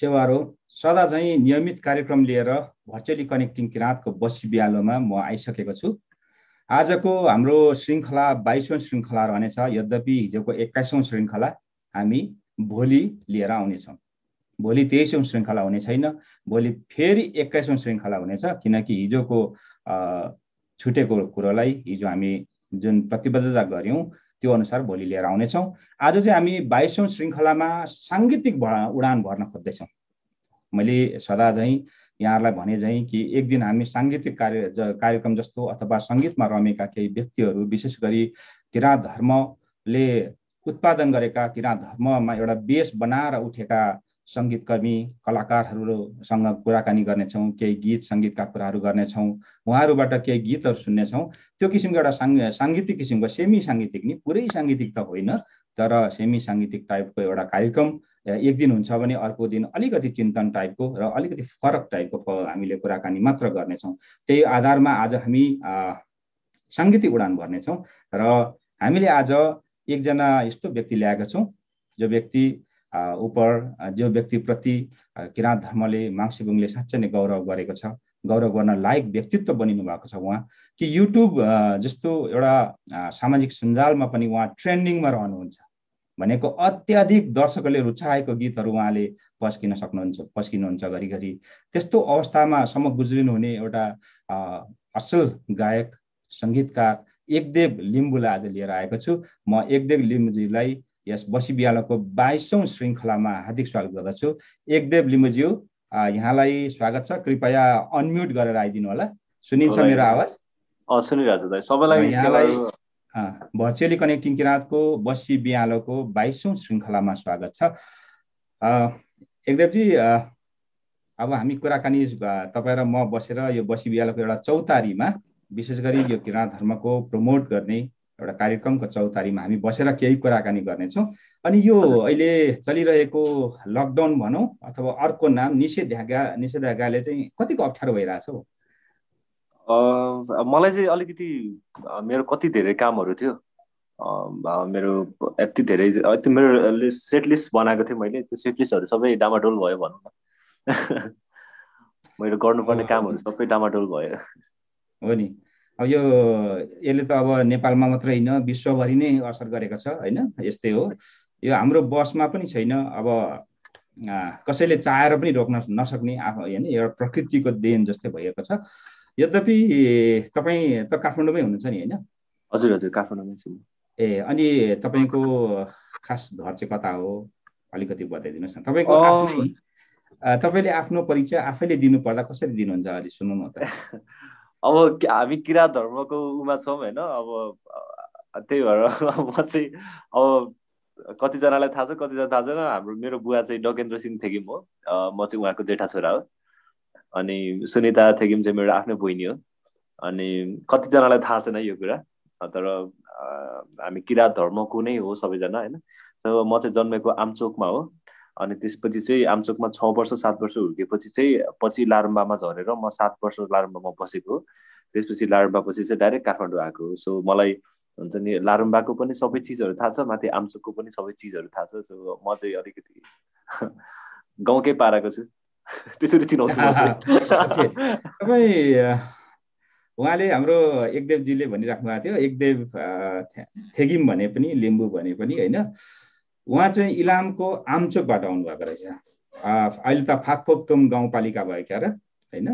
सेवारो सदा चाहिँ नियमित कार्यक्रम लिएर भर्चुअली कनेक्टिङ किराँतको बसी बिहालोमा म आइसकेको छु आजको हाम्रो श्रृङ्खला बाइसौँ श्रृङ्खला रहनेछ यद्यपि हिजोको एक्काइसौँ श्रृङ्खला हामी भोलि लिएर आउनेछौँ भोलि तेइसौँ श्रृङ्खला हुने छैन भोलि फेरि एक्काइसौँ श्रृङ्खला हुनेछ किनकि हिजोको छुटेको कुरोलाई हिजो हामी जुन प्रतिबद्धता गऱ्यौँ त्यो अनुसार भोलि लिएर आउनेछौँ आज चाहिँ हामी बाइसौँ श्रृङ्खलामा साङ्गीतिक भ उडान भर्न खोज्दैछौँ मैले सदा झैँ यहाँहरूलाई भने झैँ कि एक दिन हामी साङ्गीतिक कार्य कार्यक्रम जस्तो अथवा सङ्गीतमा रमेका केही व्यक्तिहरू विशेष गरी किराँत धर्मले उत्पादन गरेका किराँत धर्ममा एउटा बेस बनाएर उठेका सङ्गीतकर्मी कलाकारहरूसँग कुराकानी गर्नेछौँ केही गीत सङ्गीतका कुराहरू गर्नेछौँ उहाँहरूबाट केही गीतहरू सुन्नेछौँ त्यो किसिमको एउटा साङ्ग साङ्गीतिक किसिमको सेमी साङ्गीतिक नि पुरै साङ्गीतिक त होइन तर सेमी साङ्गीतिक टाइपको एउटा कार्यक्रम एक दिन हुन्छ भने अर्को दिन अलिकति चिन्तन टाइपको र अलिकति फरक टाइपको हामीले कुराकानी मात्र गर्नेछौँ त्यही आधारमा आज हामी साङ्गीतिक उडान भर्नेछौँ र हामीले आज एकजना यस्तो व्यक्ति ल्याएका छौँ जो व्यक्ति उपर जो व्यक्तिप्रति किराँत धर्मले माङ्सेबुङले साँच्चै नै गौरव गरेको छ गौरव गर्न लायक व्यक्तित्व बनिनु भएको छ उहाँ कि युट्युब जस्तो एउटा सामाजिक सञ्जालमा पनि उहाँ ट्रेन्डिङमा रहनुहुन्छ भनेको अत्याधिक दर्शकले रुचाएको गीतहरू उहाँले पस्किन सक्नुहुन्छ पस्किनुहुन्छ घरिघरि त्यस्तो अवस्थामा सम्म गुज्रिनुहुने एउटा असल गायक सङ्गीतकार एकदेव लिम्बुलाई आज लिएर आएको छु म एकदेव लिम्बूजीलाई यस बसी बिहालको बाइसौँ श्रृङ्खलामा हार्दिक स्वागत गर्दछु एकदेव लिम्बुज्यू यहाँलाई स्वागत छ कृपया अनम्युट गरेर आइदिनु होला सुनिन्छ मेरो आवाज यहाँलाई भर्चुअली कनेक्टिङ किराँतको बसी बिहालोको बाइसौँ श्रृङ्खलामा स्वागत छ एकदेवजी अब हामी कुराकानी तपाईँ र म बसेर यो बसी बिहालोको एउटा चौतारीमा विशेष गरी यो किराँत धर्मको प्रमोट गर्ने एउटा कार्यक्रमको चौतारीमा हामी बसेर केही कुराकानी गर्नेछौँ अनि यो अहिले चलिरहेको लकडाउन भनौँ अथवा अर्को नाम निषेधाज्ञा निषेधाज्ञाले चाहिँ कतिको अप्ठ्यारो भइरहेछ हौ मलाई चाहिँ अलिकति मेरो कति धेरै कामहरू थियो मेरो यति धेरै यति मेरो सेटलिस्ट बनाएको थिएँ मैले त्यो सेट सबै डामाडोल भयो भनौँ न मेरो गर्नुपर्ने कामहरू सबै डामाडोल भयो हो नि अब यो यसले त अब नेपालमा मात्रै होइन विश्वभरि नै असर गरेको छ होइन यस्तै हो यो हाम्रो बसमा पनि छैन अब कसैले चाहेर पनि रोक्न नसक्ने आफ्नो होइन एउटा प्रकृतिको देन जस्तै भएको छ यद्यपि तपाईँ त काठमाडौँमै हुनुहुन्छ नि होइन हजुर हजुर काठमाडौँमै छु ए अनि तपाईँको खास घर चाहिँ कता हो अलिकति बताइदिनुहोस् न तपाईँको तपाईँले आफ्नो परिचय आफैले दिनुपर्दा कसरी दिनुहुन्छ अलि सुनौँ न त अब हामी किरा धर्मको उमा छौँ होइन अब त्यही भएर म चाहिँ अब कतिजनालाई थाहा छ कतिजना थाहा छैन हाम्रो मेरो बुवा चाहिँ डगेन्द्र सिंह थेकिम हो म चाहिँ उहाँको जेठा छोरा हो अनि सुनिता थेकिम चाहिँ मेरो आफ्नो बहिनी हो अनि कतिजनालाई थाहा छैन यो कुरा तर हामी किराँत धर्मको नै हो सबैजना होइन म चाहिँ जन्मेको आमचोकमा हो अनि त्यसपछि चाहिँ आमचोकमा छ वर्ष सात वर्ष हुर्केपछि चाहिँ पछि लारुम्बामा झरेर म सात वर्ष लारुम्बामा बसेको त्यसपछि लारुम्बा पछि चाहिँ डाइरेक्ट काठमाडौँ आएको सो मलाई हुन्छ नि लारुम्बाको पनि सबै चिजहरू थाहा छ माथि आमचोकको पनि सबै चिजहरू थाहा छ सो म चाहिँ अलिकति गाउँकै पाराको छु त्यसरी चिनाउँछु उहाँले हाम्रो एकदेवजीले भनिराख्नु भएको थियो एकदेव थेगिम भने पनि लिम्बू भने पनि होइन उहाँ चाहिँ इलामको आमचोकबाट आउनुभएको रहेछ अहिले त फाकफोक्तुम गाउँपालिका भयो क्या र होइन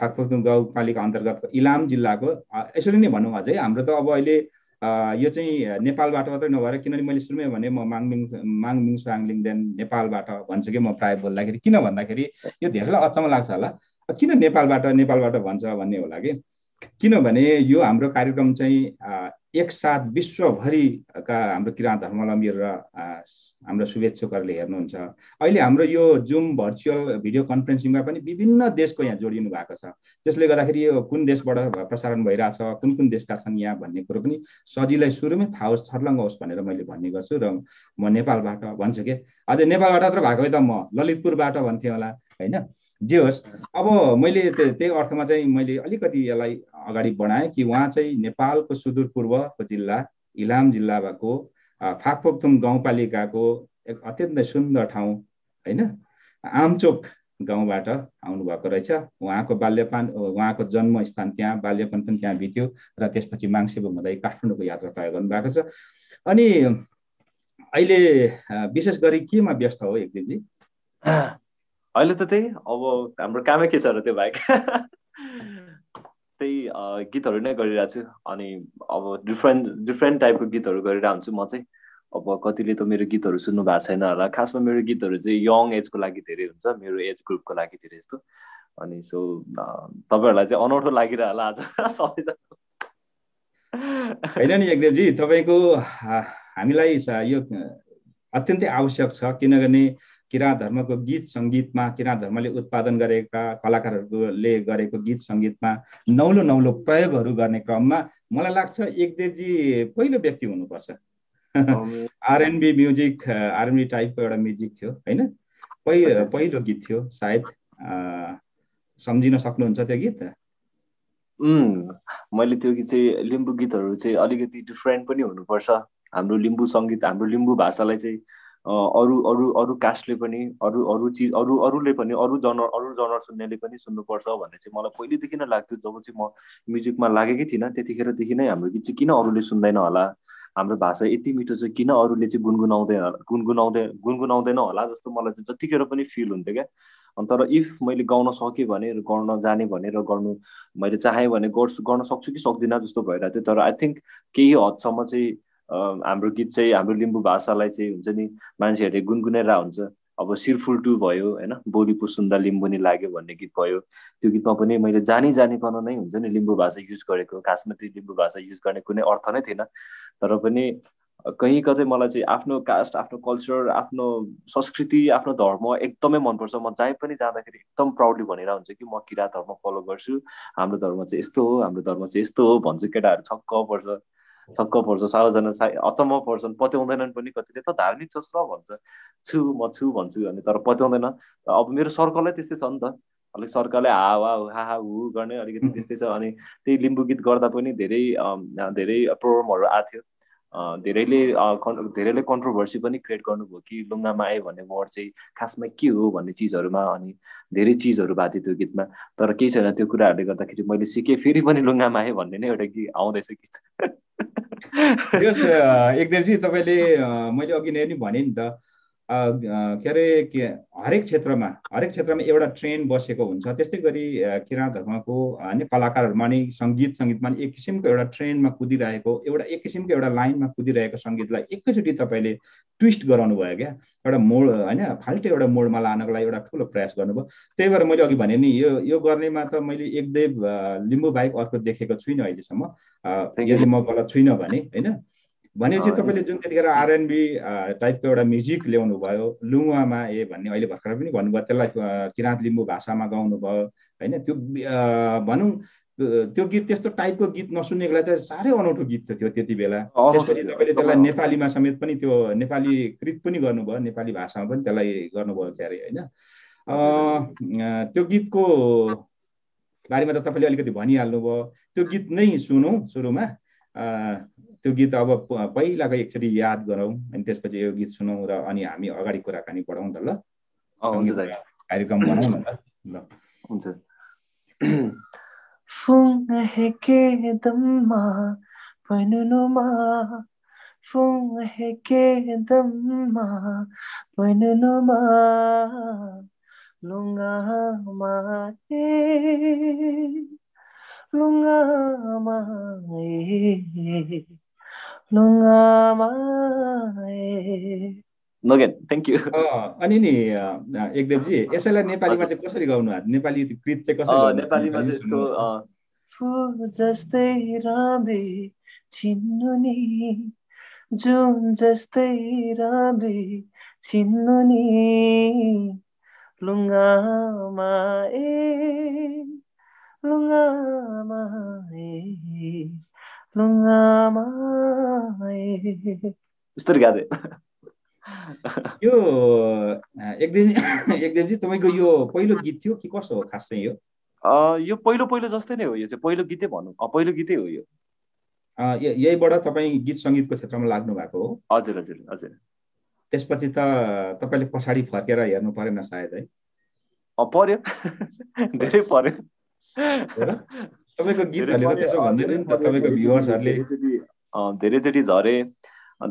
फाकफोक्तुम गाउँपालिका अन्तर्गत इलाम जिल्लाको यसरी नै भनौँ अझै हाम्रो त अब अहिले यो चाहिँ नेपालबाट मात्रै नभएर किनभने मैले सुरुमै भने म माङमिङ माङमिङ स्वाङलिङ देन नेपालबाट भन्छु कि म प्रायः बोल्दाखेरि किन भन्दाखेरि यो धेरैलाई अचम्म लाग्छ होला किन नेपालबाट नेपालबाट भन्छ भन्ने होला कि किनभने यो हाम्रो कार्यक्रम चाहिँ एकसाथ विश्वभरिका हाम्रो किराँत धर्मावलम्बीहरू र हाम्रो शुभेच्छुकहरूले हेर्नुहुन्छ अहिले हाम्रो यो जुम भर्चुअल भिडियो कन्फरेन्सिङमा पनि विभिन्न देशको यहाँ जोडिनु भएको छ त्यसले गर्दाखेरि यो कुन देशबाट प्रसारण भइरहेछ कुन कुन देशका छन् यहाँ भन्ने कुरो पनि सजिलै सुरुमै थाहा होस् छर्लङ्ग होस् भनेर मैले भन्ने गर्छु र म नेपालबाट भन्छु के अझै नेपालबाट मात्र भएको भए त म ललितपुरबाट भन्थेँ होला होइन जे होस् अब मैले त्यही अर्थमा चाहिँ मैले अलिकति यसलाई अगाडि बढाएँ कि उहाँ चाहिँ नेपालको सुदूरपूर्वको जिल्ला इलाम जिल्ला भएको फाकफोकथुम गाउँपालिकाको एक अत्यन्तै सुन्दर ठाउँ होइन आमचोक गाउँबाट आउनुभएको रहेछ उहाँको बाल्यपान उहाँको जन्मस्थान त्यहाँ बाल्यपन पनि त्यहाँ बित्यो र त्यसपछि माङ्सेबुङ हुँदै काठमाडौँको यात्रा तय गर्नुभएको छ अनि अहिले विशेष गरी केमा व्यस्त हो एक एकदिनजी अहिले त त्यही अब हाम्रो कामै के छ र त्यो बाहेक त्यही गीतहरू नै गरिरहेको छु अनि अब डिफ्रेन्ट डिफ्रेन्ट टाइपको गीतहरू गरिरहेको हुन्छु म चाहिँ अब कतिले त मेरो गीतहरू सुन्नु भएको छैन होला खासमा मेरो गीतहरू चाहिँ यङ एजको लागि धेरै हुन्छ मेरो एज ग्रुपको लागि धेरै यस्तो अनि सो तपाईँहरूलाई चाहिँ अनौठो लागिरह होला आज सबैजना होइन नि एकदेवजी तपाईँको हामीलाई यो अत्यन्तै आवश्यक छ किनभने किरा धर्मको गीत सङ्गीतमा किरा धर्मले उत्पादन गरेका कलाकारहरूले गरेको गीत सङ्गीतमा नौलो नौलो प्रयोगहरू गर्ने क्रममा मलाई लाग्छ एकदेवजी पहिलो व्यक्ति हुनुपर्छ आरएनबी म्युजिक आरएनबी टाइपको एउटा म्युजिक थियो होइन पहिलो पहिलो गीत थियो सायद सम्झिन सक्नुहुन्छ त्यो गीत मैले त्यो गीत चाहिँ लिम्बू गीतहरू चाहिँ अलिकति डिफ्रेन्ट पनि हुनुपर्छ हाम्रो लिम्बू सङ्गीत हाम्रो लिम्बू भाषालाई चाहिँ अरू अरू अरू कास्टले पनि अरू अरू चिज अरू अरूले पनि अरू जनर अरू जनर सुन्नेले पनि सुन्नुपर्छ भन्ने चाहिँ मलाई पहिलेदेखि नै लाग्थ्यो जब चाहिँ म म्युजिकमा लागेकै थिइनँ त्यतिखेरदेखि नै हाम्रो गीत चाहिँ किन अरूले सुन्दैन होला हाम्रो भाषा यति मिठो छ किन अरूले चाहिँ गुनगुनाउँदैन गुनगुनाउँदै गुनगुनाउँदैन होला जस्तो मलाई चाहिँ जतिखेर पनि फिल हुन्थ्यो क्या तर इफ मैले गाउन सकेँ भने गर्न जाने भने र गर्नु मैले चाहेँ भने गर्छु गर्न सक्छु कि सक्दिनँ जस्तो भइरहेको थियो तर आई थिङ्क केही हदसम्म चाहिँ हाम्रो गीत चाहिँ हाम्रो लिम्बू भाषालाई चाहिँ हुन्छ नि मान्छेहरूले गुनगुनेर हुन्छ अब सिरफुल टु भयो होइन बोलीको सुन्दा लिम्बुनी लाग्यो भन्ने गीत भयो त्यो गीतमा पनि मैले जानी जानीकन नै हुन्छ नि लिम्बू भाषा युज गरेको खासमा त्यो लिम्बू भाषा युज गर्ने कुनै अर्थ नै थिएन तर पनि कहीँ कतै मलाई चाहिँ आफ्नो कास्ट आफ्नो कल्चर आफ्नो संस्कृति आफ्नो धर्म एकदमै मनपर्छ म जहीँ पनि जाँदाखेरि एकदम प्राउडली भनेर हुन्छ कि म किरा धर्म फलो गर्छु हाम्रो धर्म चाहिँ यस्तो हो हाम्रो धर्म चाहिँ यस्तो हो भन्छु केटाहरू छक्क पर्छ छक्क पर्छ सबैजना सा अचम्म पर्छन् पत्याउँदैनन् पनि कतिले त धार्मिक छस् ल भन्छ छु म छु भन्छु अनि तर पत्याउँदैन अब मेरो सर्कलै त्यस्तै छ नि त अलिक सर्कलै हावा हा हु गर्ने अलिकति त्यस्तै छ अनि त्यही लिम्बू गीत गर्दा पनि धेरै धेरै प्रोग्रामहरू आएको थियो धेरैले धेरैले कन्ट्रोभर्सी पनि क्रिएट गर्नुभयो कि लुङ्गामा आयो भन्ने वर्ड चाहिँ खासमा के हो भन्ने चिजहरूमा अनि धेरै चिजहरू भएको थियो त्यो गीतमा तर केही छैन त्यो कुराहरूले गर्दाखेरि मैले सिकेँ फेरि पनि लुङ्गामा आएँ भन्ने नै एउटा गीत आउँदैछ गीत एकदम तपाईँले मैले अघि नै पनि भनेँ नि त के अरे के हरेक क्षेत्रमा हरेक क्षेत्रमा एउटा ट्रेन बसेको हुन्छ त्यस्तै गरी किराँत धर्मको होइन कलाकारहरूमा नि सङ्गीत सङ्गीतमा एक किसिमको एउटा ट्रेनमा कुदिरहेको एउटा एक किसिमको एउटा लाइनमा कुदिरहेको सङ्गीतलाई एकैचोटि तपाईँले ट्विस्ट गराउनु भयो क्या एउटा मोड होइन फाल्टो एउटा मोडमा लानको लागि एउटा ठुलो प्रयास गर्नुभयो त्यही भएर मैले अघि भने नि यो यो गर्नेमा त मैले एकदेव लिम्बू बाहेक अर्को देखेको छुइनँ अहिलेसम्म यदि म गलत छुइनँ भने होइन भनेपछि तपाईँले जुन त्यतिखेर आरएनबी टाइपको एउटा म्युजिक ल्याउनु भयो लुङमा ए भन्ने अहिले भर्खर पनि भन्नुभयो त्यसलाई किराँत लिम्बू भाषामा गाउनुभयो होइन त्यो भनौँ त्यो गीत त्यस्तो टाइपको गीत नसुनेकोलाई त साह्रै अनौठो गीत थियो त्यति बेला त्यसपछि तपाईँले त्यसलाई नेपालीमा समेत पनि त्यो नेपाली कृत पनि गर्नुभयो नेपाली भाषामा पनि त्यसलाई गर्नुभयो त्यहाँ होइन त्यो गीतको बारेमा त तपाईँले अलिकति भनिहाल्नुभयो त्यो गीत नै सुनौँ सुरुमा त्यो गीत अब पहिलाको एकचोटि याद गरौँ अनि त्यसपछि यो गीत सुनौँ र अनि हामी अगाडि कुराकानी बढाउँ त ल कार्यक्रम बनाउँ न ल हुन्छ फुङ्न हेके दम्मा पनुनुमा हेके दम्मा पनुनुमा Oh, अनि नि एकदेवजी यसैलाई नेपालीमा चाहिँ कसरी गाउनु नेपाली गीत चाहिँ कसरी चाहिँ यसको जुन जस्तै छिन्नु नि लुङ्गामा ए लुङ्गामा ए बिस्तारै गाधे यो तपाईँको यो पहिलो गीत थियो कि कसो हो खास चाहिँ यो यो पहिलो पहिलो जस्तै नै हो यो चाहिँ पहिलो गीतै भनौँ पहिलो गीतै हो यो यहीबाट तपाईँ गीत सङ्गीतको क्षेत्रमा लाग्नु भएको हो हजुर हजुर हजुर त्यसपछि त तपाईँले पछाडि फर्केर हेर्नु परेन सायद है पर्यो धेरै पर्यो धेरैचोटि झरे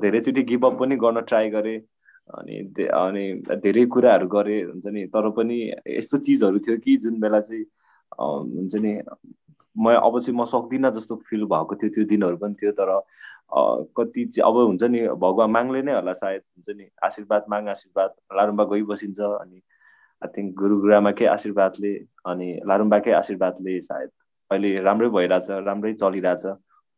धेरैचोटि अप पनि गर्न ट्राई गरे अनि अनि धेरै कुराहरू गरे हुन्छ नि तर पनि यस्तो चिजहरू थियो कि जुन बेला चाहिँ हुन्छ नि म अब चाहिँ म सक्दिनँ जस्तो फिल भएको थियो त्यो दिनहरू पनि थियो तर कति अब हुन्छ नि भगवान् माग्ले नै होला सायद हुन्छ नि आशीर्वाद माग आशीर्वाद लारुम्बा गइबसिन्छ अनि आई थिङ्क गुरुगुरामाकै आशीर्वादले अनि लारुम्बाकै आशीर्वादले सायद अहिले राम्रै भइरहेछ राम्रै चलिरहेछ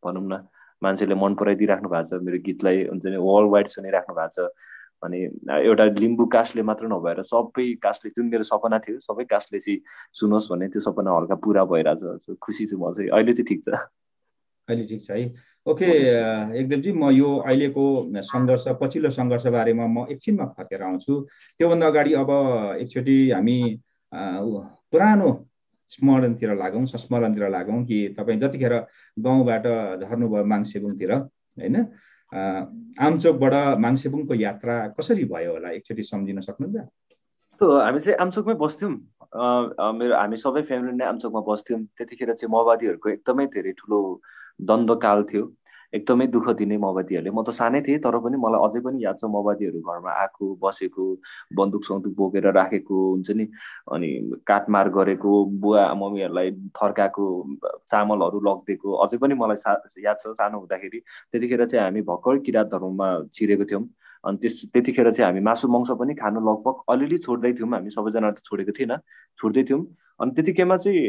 भनौँ न मान्छेले मन पराइदिइराख्नु भएको छ मेरो गीतलाई हुन्छ नि वर्ल्ड वाइड सुनिराख्नु भएको छ अनि एउटा लिम्बू कास्टले मात्र नभएर सबै कास्टले जुन मेरो सपना थियो सबै कास्टले चाहिँ सुनोस् भने त्यो सपना हल्का पुरा भइरहेछ खुसी छु म चाहिँ अहिले चाहिँ ठिक छ अहिले ठिक छ है ओके एकदमजी म यो अहिलेको सङ्घर्ष पछिल्लो बारेमा म एकछिनमा फर्केर आउँछु त्योभन्दा अगाडि अब एकचोटि हामी पुरानो स्मरणतिर लागौँ संस्मरणतिर लागौँ कि तपाईँ जतिखेर गाउँबाट झर्नुभयो माङसेबुङतिर होइन आमचोकबाट माङसेबुङको यात्रा कसरी भयो होला एकचोटि सम्झिन सक्नुहुन्छ हामी चाहिँ आमचोकमै बस्थ्यौँ मेरो हामी सबै फ्यामिली नै आमचोकमा बस्थ्यौँ त्यतिखेर चाहिँ माओवादीहरूको एकदमै धेरै ठुलो द्वन्द्वकाल थियो एकदमै दुःख दिने माओवादीहरूले म त सानै थिएँ तर पनि मलाई अझै पनि याद छ माओवादीहरू घरमा आएको बसेको बन्दुक सन्दुक बोकेर राखेको हुन्छ नि अनि काटमार गरेको बुवा मम्मीहरूलाई थर्काएको चामलहरू लगिदिएको अझै पनि मलाई सा याद छ सानो हुँदाखेरि त्यतिखेर चाहिँ हामी भर्खर किरात धर्ममा छिरेको थियौँ अनि त्यस त्यतिखेर चाहिँ हामी मासु मांस पनि खानु लगभग अलिअलि छोड्दै थियौँ हामी सबैजना त छोडेको थिएन छोड्दै थियौँ अनि त्यतिखेरमा चाहिँ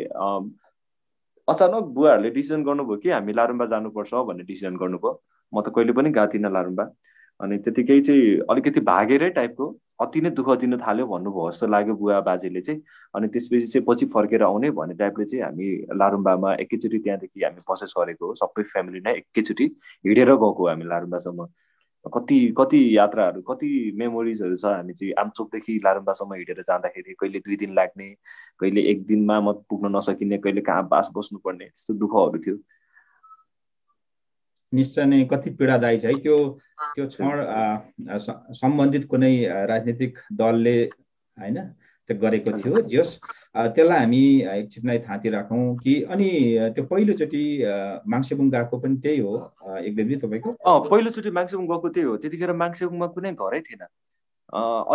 अचानक बुवाहरूले डिसिजन गर्नुभयो कि हामी लारुम्बा जानुपर्छ भन्ने डिसिजन गर्नुभयो म त कहिले पनि गएको थिइनँ लारुम्बा अनि त्यतिकै चाहिँ अलिकति भागेरै टाइपको अति नै दुःख दिन थाल्यो भन्नुभयो जस्तो लाग्यो बुवा बाजेले चाहिँ अनि त्यसपछि चाहिँ पछि फर्केर आउने भन्ने टाइपले चाहिँ हामी लारुम्बामा एकैचोटि त्यहाँदेखि हामी बसेस गरेको सबै फ्यामिली नै एकैचोटि हिँडेर गएको हामी लारुम्बासम्म कति कति यात्राहरू कति मेमोरिजहरू छ हामी चाहिँ आमचोकदेखि लारुम्बासम्म हिँडेर जाँदाखेरि कहिले दुई दिन लाग्ने कहिले एक दिनमा म पुग्न नसकिने कहिले कहाँ बास बस्नुपर्ने त्यस्तो दुःखहरू थियो निश्चय नै कति पीडादायी छ है त्यो त्यो क्षण सम्बन्धित कुनै राजनीतिक दलले होइन गरेको थियो जस त्यसलाई हामी एकछिनलाई थाँती राखौँ कि अनि त्यो पहिलोचोटि माङ्सेबुङ गएको पनि त्यही हो एकदमै तपाईँको पहिलोचोटि माङ्सेबुङ गएको त्यही हो त्यतिखेर माङ्सेबुङमा कुनै घरै थिएन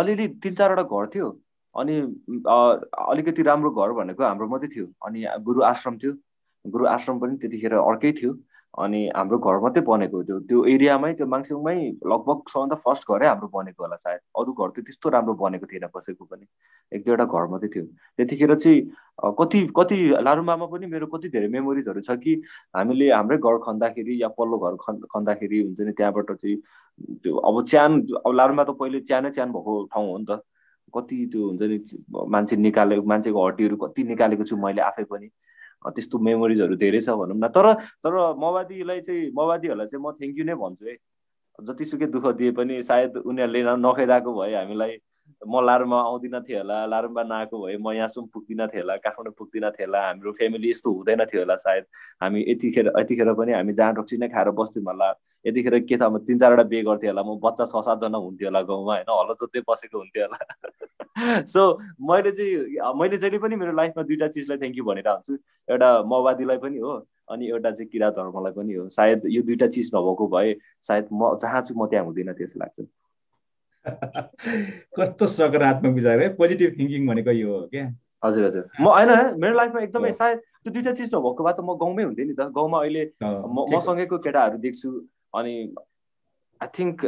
अलिअलि तिन चारवटा घर थियो अनि अलिकति राम्रो घर भनेको हाम्रो मात्रै थियो अनि गुरु आश्रम थियो गुरु आश्रम पनि त्यतिखेर अर्कै थियो अनि हाम्रो घर मात्रै बनेको त्यो त्यो एरियामै त्यो माङसिङमै लगभग सबभन्दा फर्स्ट घरै हाम्रो बनेको होला सायद अरू घर त त्यस्तो राम्रो बनेको थिएन कसैको पनि एक दुईवटा घर मात्रै थियो त्यतिखेर चाहिँ कति कति लारुमामा पनि मेरो कति धेरै मेमोरिजहरू छ कि हामीले हाम्रै घर खन्दाखेरि या पल्लो घर खन् खन्दाखेरि हुन्छ नि त्यहाँबाट चाहिँ त्यो अब च्यान अब लारुमा त पहिले च्यानै च्यान भएको ठाउँ हो नि त कति त्यो हुन्छ नि मान्छे निकाले मान्छेको हड्डीहरू कति निकालेको छु मैले आफै पनि त्यस्तो मेमोरिजहरू धेरै छ भनौँ न तर तर माओवादीलाई चाहिँ माओवादीहरूलाई चाहिँ म थ्याङ्क यू नै भन्छु है जतिसुकै दुःख दिए पनि सायद उनीहरूले नखेदाएको भए हामीलाई म लारुम्बा आउँदिन थिएँ होला लारुम्बा नआएको भए म यहाँसम्म पुग्दिनँ थिएँ होला काठमाडौँ पुग्दिनँ थिएँ होला हाम्रो फ्यामिली यस्तो हुँदैन थियो होला सायद हामी यतिखेर यतिखेर पनि हामी जहाँ रक्सी नै खाएर बस्थ्यौँ होला यतिखेर के थाहा तिन चारवटा बिहे गर्थेँ होला म बच्चा छ सातजना हुन्थ्यो होला गाउँमा होइन हलो जोत्दै बसेको हुन्थ्यो होला सो मैले चाहिँ मैले जहिले पनि मेरो लाइफमा दुइटा चिजलाई थ्याङ्क यू भनेर हुन्छु एउटा माओवादीलाई पनि हो अनि एउटा चाहिँ किरा धर्मलाई पनि हो सायद यो दुइटा चिज नभएको भए सायद म जहाँ छु म त्यहाँ हुँदिनँ त्यस्तो लाग्छ कस्तो सकारात्मक विचार है पोजिटिभ थिङ्किङ भनेको यो हो क्या हजुर हजुर म होइन मेरो लाइफमा एकदमै सायद त्यो दुइटा चिज नभएको भए त म गाउँमै हुन्थेँ नि त गाउँमा अहिले मसँगैको केटाहरू देख्छु अनि आई थिङ्क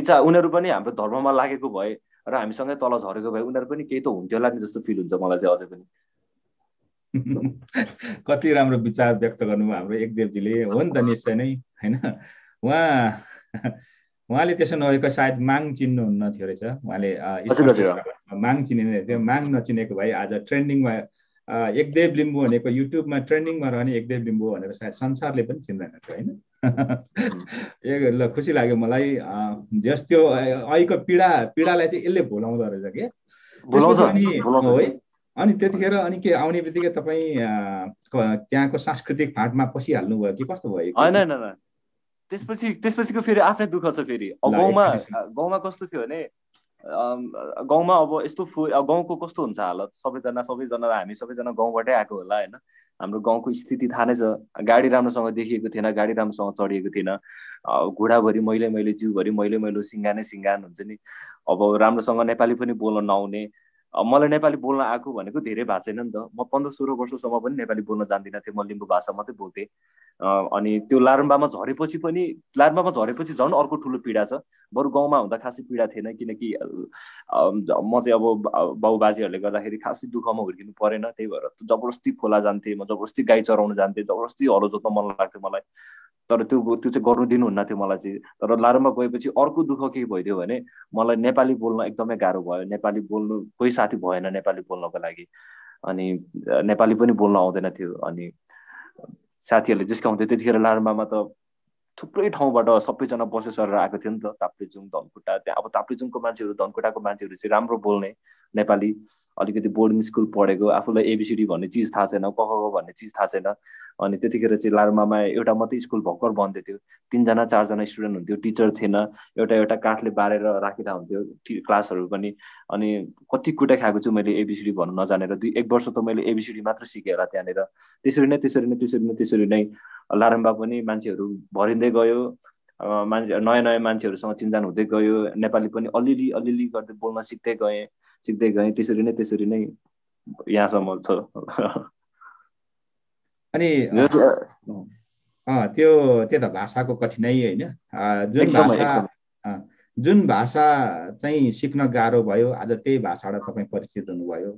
विचार उनीहरू पनि हाम्रो धर्ममा लागेको भए र हामीसँगै तल झरेको भए उनीहरू पनि केही त हुन्थ्यो होला नि जस्तो फिल हुन्छ मलाई चाहिँ अझै पनि कति राम्रो विचार व्यक्त गर्नुभयो हाम्रो एकदेवजीले हो नि त निश्चय नै होइन उहाँ उहाँले त्यसो नभएको सायद माग चिन्नुहुन्न थियो रहेछ उहाँले माग चिनिने थियो माग नचिनेको भए आज ट्रेन्डिङमा एकदेव लिम्बू भनेको युट्युबमा ट्रेन्डिङमा रहने एकदेव लिम्बू भनेर सायद संसारले पनि चिन्दैन थियो होइन ल खुसी लाग्यो मलाई जस त्यो अहिलेको पीडा पीडालाई चाहिँ यसले भुलाउँदो रहेछ के अनि है अनि त्यतिखेर अनि के आउने बित्तिकै तपाईँ त्यहाँको सांस्कृतिक फाँटमा पसिहाल्नु भयो कि कस्तो भयो त्यसपछि त्यसपछिको फेरि आफ्नै दुःख छ फेरि गाउँमा गाउँमा कस्तो थियो भने गाउँमा अब यस्तो फु गाउँको कस्तो हुन्छ हालत सबैजना सबैजना हामी सबैजना गाउँबाटै आएको होला होइन हाम्रो गाउँको स्थिति थाहा नै छ गाडी राम्रोसँग देखिएको थिएन गाडी राम्रोसँग चढिएको थिएन घुँडाभरि मैले मैले जिउभरि मैले मैले सिङ्गानै सिङ्गान हुन्छ नि अब राम्रोसँग नेपाली पनि बोल्न नआउने मलाई नेपाली बोल्न आएको भनेको धेरै भएको छैन नि त म पन्ध्र सोह्र वर्षसम्म पनि नेपाली बोल्न जान्दिनँ थिएँ म लिम्बू भाषा मात्रै बोल्थेँ अनि त्यो लारुम्बामा झरेपछि पनि लारुम्बामा झरेपछि झन् अर्को ठुलो पीडा छ बरु गाउँमा हुँदा खासै पीडा थिएन किनकि म चाहिँ अब बाउबाजेहरूले गर्दाखेरि खासै दुःखमा हुर्किनु परेन त्यही भएर जबरजस्ती खोला जान्थेँ म जबरजस्ती गाई चराउन जान्थेँ जबरजस्ती हलो जोत्न मन लाग्थ्यो मलाई तर त्यो त्यो चाहिँ गर्नु दिनुहुन्न थियो मलाई चाहिँ तर लारोमा गएपछि अर्को दुःख के भइदियो भने मलाई नेपाली बोल्न एकदमै गाह्रो भयो नेपाली बोल्नु कोही साथी भएन नेपाली बोल्नको लागि अनि नेपाली पनि बोल्न आउँदैन थियो अनि साथीहरूले जिस्काउँथ्यो त्यतिखेर लारुमामा त थुप्रै ठाउँबाट सबैजना बसेस गरेर आएको थियो नि त ताप्लेजुङ धनकुटा त्यहाँ अब ताप्लेजुङको मान्छेहरू धनकुटाको मान्छेहरू चाहिँ राम्रो बोल्ने नेपाली अलिकति बोर्डिङ स्कुल पढेको आफूलाई एबिसिडी भन्ने चिज थाहा छैन क भन्ने चिज थाहा छैन अनि त्यतिखेर चाहिँ लारुमामा एउटा मात्रै स्कुल भर्खर बन्दै थियो तिनजना चारजना स्टुडेन्ट हुन्थ्यो टिचर थिएन एउटा एउटा काठले बारेर राखिरहेको हुन्थ्यो क्लासहरू पनि अनि कति कुटा खाएको छु मैले एबिसिडी भन्नु नजानेर दुई एक वर्ष त मैले एबिसिडी मात्र सिकेँ होला त्यहाँनिर त्यसरी नै त्यसरी नै त्यसरी नै त्यसरी नै लारुम्बा पनि मान्छेहरू भरिँदै गयो मान्छे नयाँ नयाँ मान्छेहरूसँग चिन्जान हुँदै गयो नेपाली पनि अलिअलि अलिअलि गर्दै बोल्न सिक्दै गएँ सिक्दै गएँ त्यसरी नै त्यसरी नै यहाँसम्म छ अनि त्यो त्यो त भाषाको कठिनाइ होइन जुन भाषा जुन भाषा चाहिँ सिक्न गाह्रो भयो आज त्यही भाषाबाट तपाईँ परिचित हुनुभयो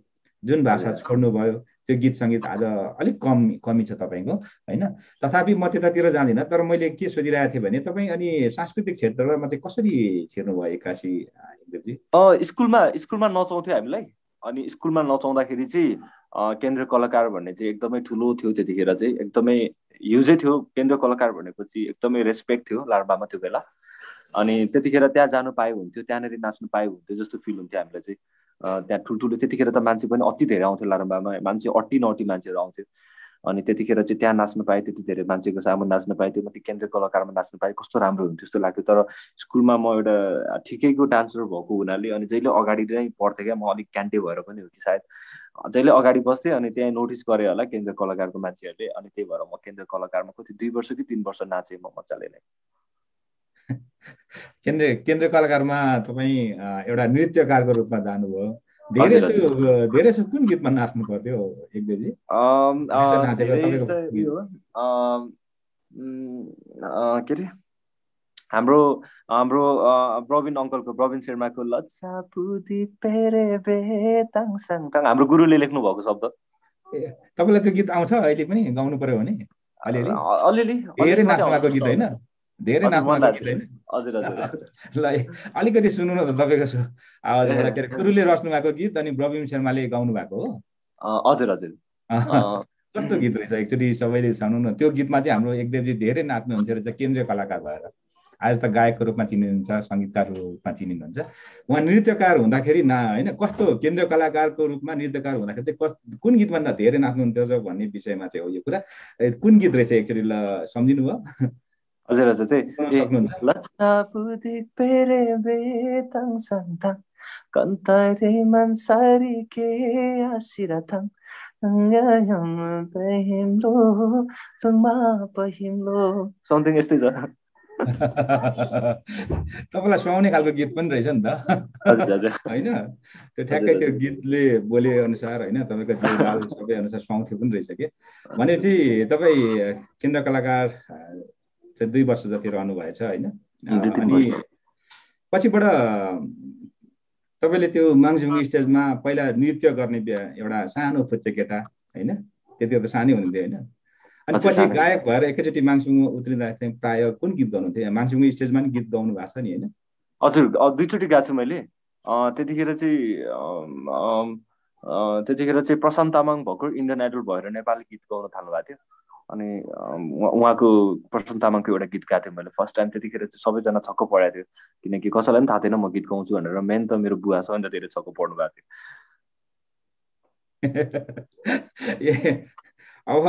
जुन भाषा छोड्नुभयो त्यो गीत सङ्गीत आज अलिक कम कमी छ तपाईँको होइन तथापि म त्यतातिर जाँदिनँ तर मैले के सोधिरहेको थिएँ भने तपाईँ अनि सांस्कृतिक क्षेत्रमा चाहिँ कसरी भयो एक्कासी इन्द्रजी स्कुलमा स्कुलमा नचाउँथ्यो हामीलाई अनि स्कुलमा नचाउँदाखेरि चाहिँ केन्द्र कलाकार भन्ने चाहिँ एकदमै ठुलो थियो त्यतिखेर चाहिँ एकदमै युजै थियो केन्द्र कलाकार भनेको चाहिँ एकदमै रेस्पेक्ट थियो लार्बामा त्यो बेला अनि त्यतिखेर त्यहाँ जानु पाए हुन्थ्यो त्यहाँनिर नाच्नु पाए हुन्थ्यो जस्तो फिल हुन्थ्यो हामीलाई चाहिँ त्यहाँ ठुल्ठुलो त्यतिखेर त मान्छे पनि अति धेरै आउँथ्यो लारम्बामा मान्छे अट्टी नअटी मान्छेहरू आउँथ्यो अनि त्यतिखेर चाहिँ त्यहाँ नाच्नु पाएँ त्यति धेरै मान्छेको सामु नाच्न पाएँ त्यो माथि केन्द्रीय कलाकारमा नाच्नु पाएँ कस्तो राम्रो हुन्थ्यो जस्तो लाग्थ्यो तर स्कुलमा म एउटा ठिकैको डान्सर भएको हुनाले अनि जहिले अगाडि नै पढ्थेँ क्या म अलिक क्यान्टे भएर पनि हो कि सायद जहिले अगाडि बस्थेँ अनि त्यहाँ नोटिस गरेँ होला केन्द्रीय कलाकारको मान्छेहरूले अनि त्यही भएर म केन्द्रीय कलाकारमा कति दुई वर्ष कि तिन वर्ष नाचेँ म मजाले नै केन्द्रीय केन्द्रीय कलाकारमा तपाईँ एउटा नृत्यकारको रूपमा जानुभयो धेरै धेरैसो कुन गीतमा नाच्नु पर्थ्यो एक के अरे हाम्रो हाम्रो प्रवीण अङ्कलको प्रवीण शर्माको हाम्रो गुरुले लेख्नु भएको शब्द तपाईँलाई त्यो गीत आउँछ अहिले पनि गाउनु पर्यो भने अलिअलि अलिअलि गीत होइन धेरै नाम हजुर हजुर ल अलिकति सुन्नु न तपाईँको सु आवाजबाट के अरे रच्नु भएको गीत अनि ब्रविम शर्माले गाउनु भएको हो हजुर हजुर कस्तो गीत रहेछ एक्चुली सबैले सुन्नु न त्यो गीतमा चाहिँ हाम्रो एकदेवजी धेरै नाच्नु हुन्थ्यो रहेछ केन्द्रीय कलाकार भएर आज त गायकको रूपमा चिनिनुहुन्छ सङ्गीतकारको रूपमा चिनिनुहुन्छ उहाँ नृत्यकार हुँदाखेरि ना होइन कस्तो केन्द्रीय कलाकारको रूपमा नृत्यकार हुँदाखेरि चाहिँ कस् कुन गीतभन्दा धेरै नाच्नुहुन्थ्यो भन्ने विषयमा चाहिँ हो यो कुरा कुन गीत रहेछ एक्चुली ल सम्झिनु भयो हजुर हजुर त्यही Cantaré mansari que asiratan ngayam pahimlo tungma pahimlo something यस्तै छ तपाईँलाई सुहाउने खालको गीत पनि रहेछ नि त होइन त्यो ठ्याक्कै त्यो गीतले बोले अनुसार होइन तपाईँको जीवकाल सबै अनुसार सुहाउँथ्यो पनि रहेछ कि भनेपछि तपाईँ केन्द्र कलाकार चाहिँ दुई वर्ष जति रहनु भएछ होइन अनि पछिबाट तपाईँले त्यो माङसुङ स्टेजमा पहिला नृत्य गर्ने एउटा सानो फुच्चे केटा होइन त्यति त सानै हुनुहुन्थ्यो होइन अनि पछि गायक भएर एकैचोटि माङसुङमा उत्रिँदा चाहिँ प्रायः कुन गीत गाउनुहुन्थ्यो माङसुङ स्टेजमा पनि गीत गाउनु भएको छ नि होइन हजुर दुईचोटि गएको छु मैले त्यतिखेर चाहिँ त्यतिखेर चाहिँ प्रशान्त तामाङ भएको इन्डियन आइडल भएर नेपाली गीत गाउन थाल्नु भएको थियो अनि उहाँको प्रशान्त तामाङको एउटा गीत गाएको थिएँ मैले फर्स्ट टाइम त्यतिखेर चाहिँ सबैजना छक्क पढाएको थियो किनकि कसैलाई पनि थाहा थिएन म गीत गाउँछु भनेर मेन त मेरो बुवा सबैभन्दा धेरै छक्क पढ्नु भएको थियो ए अब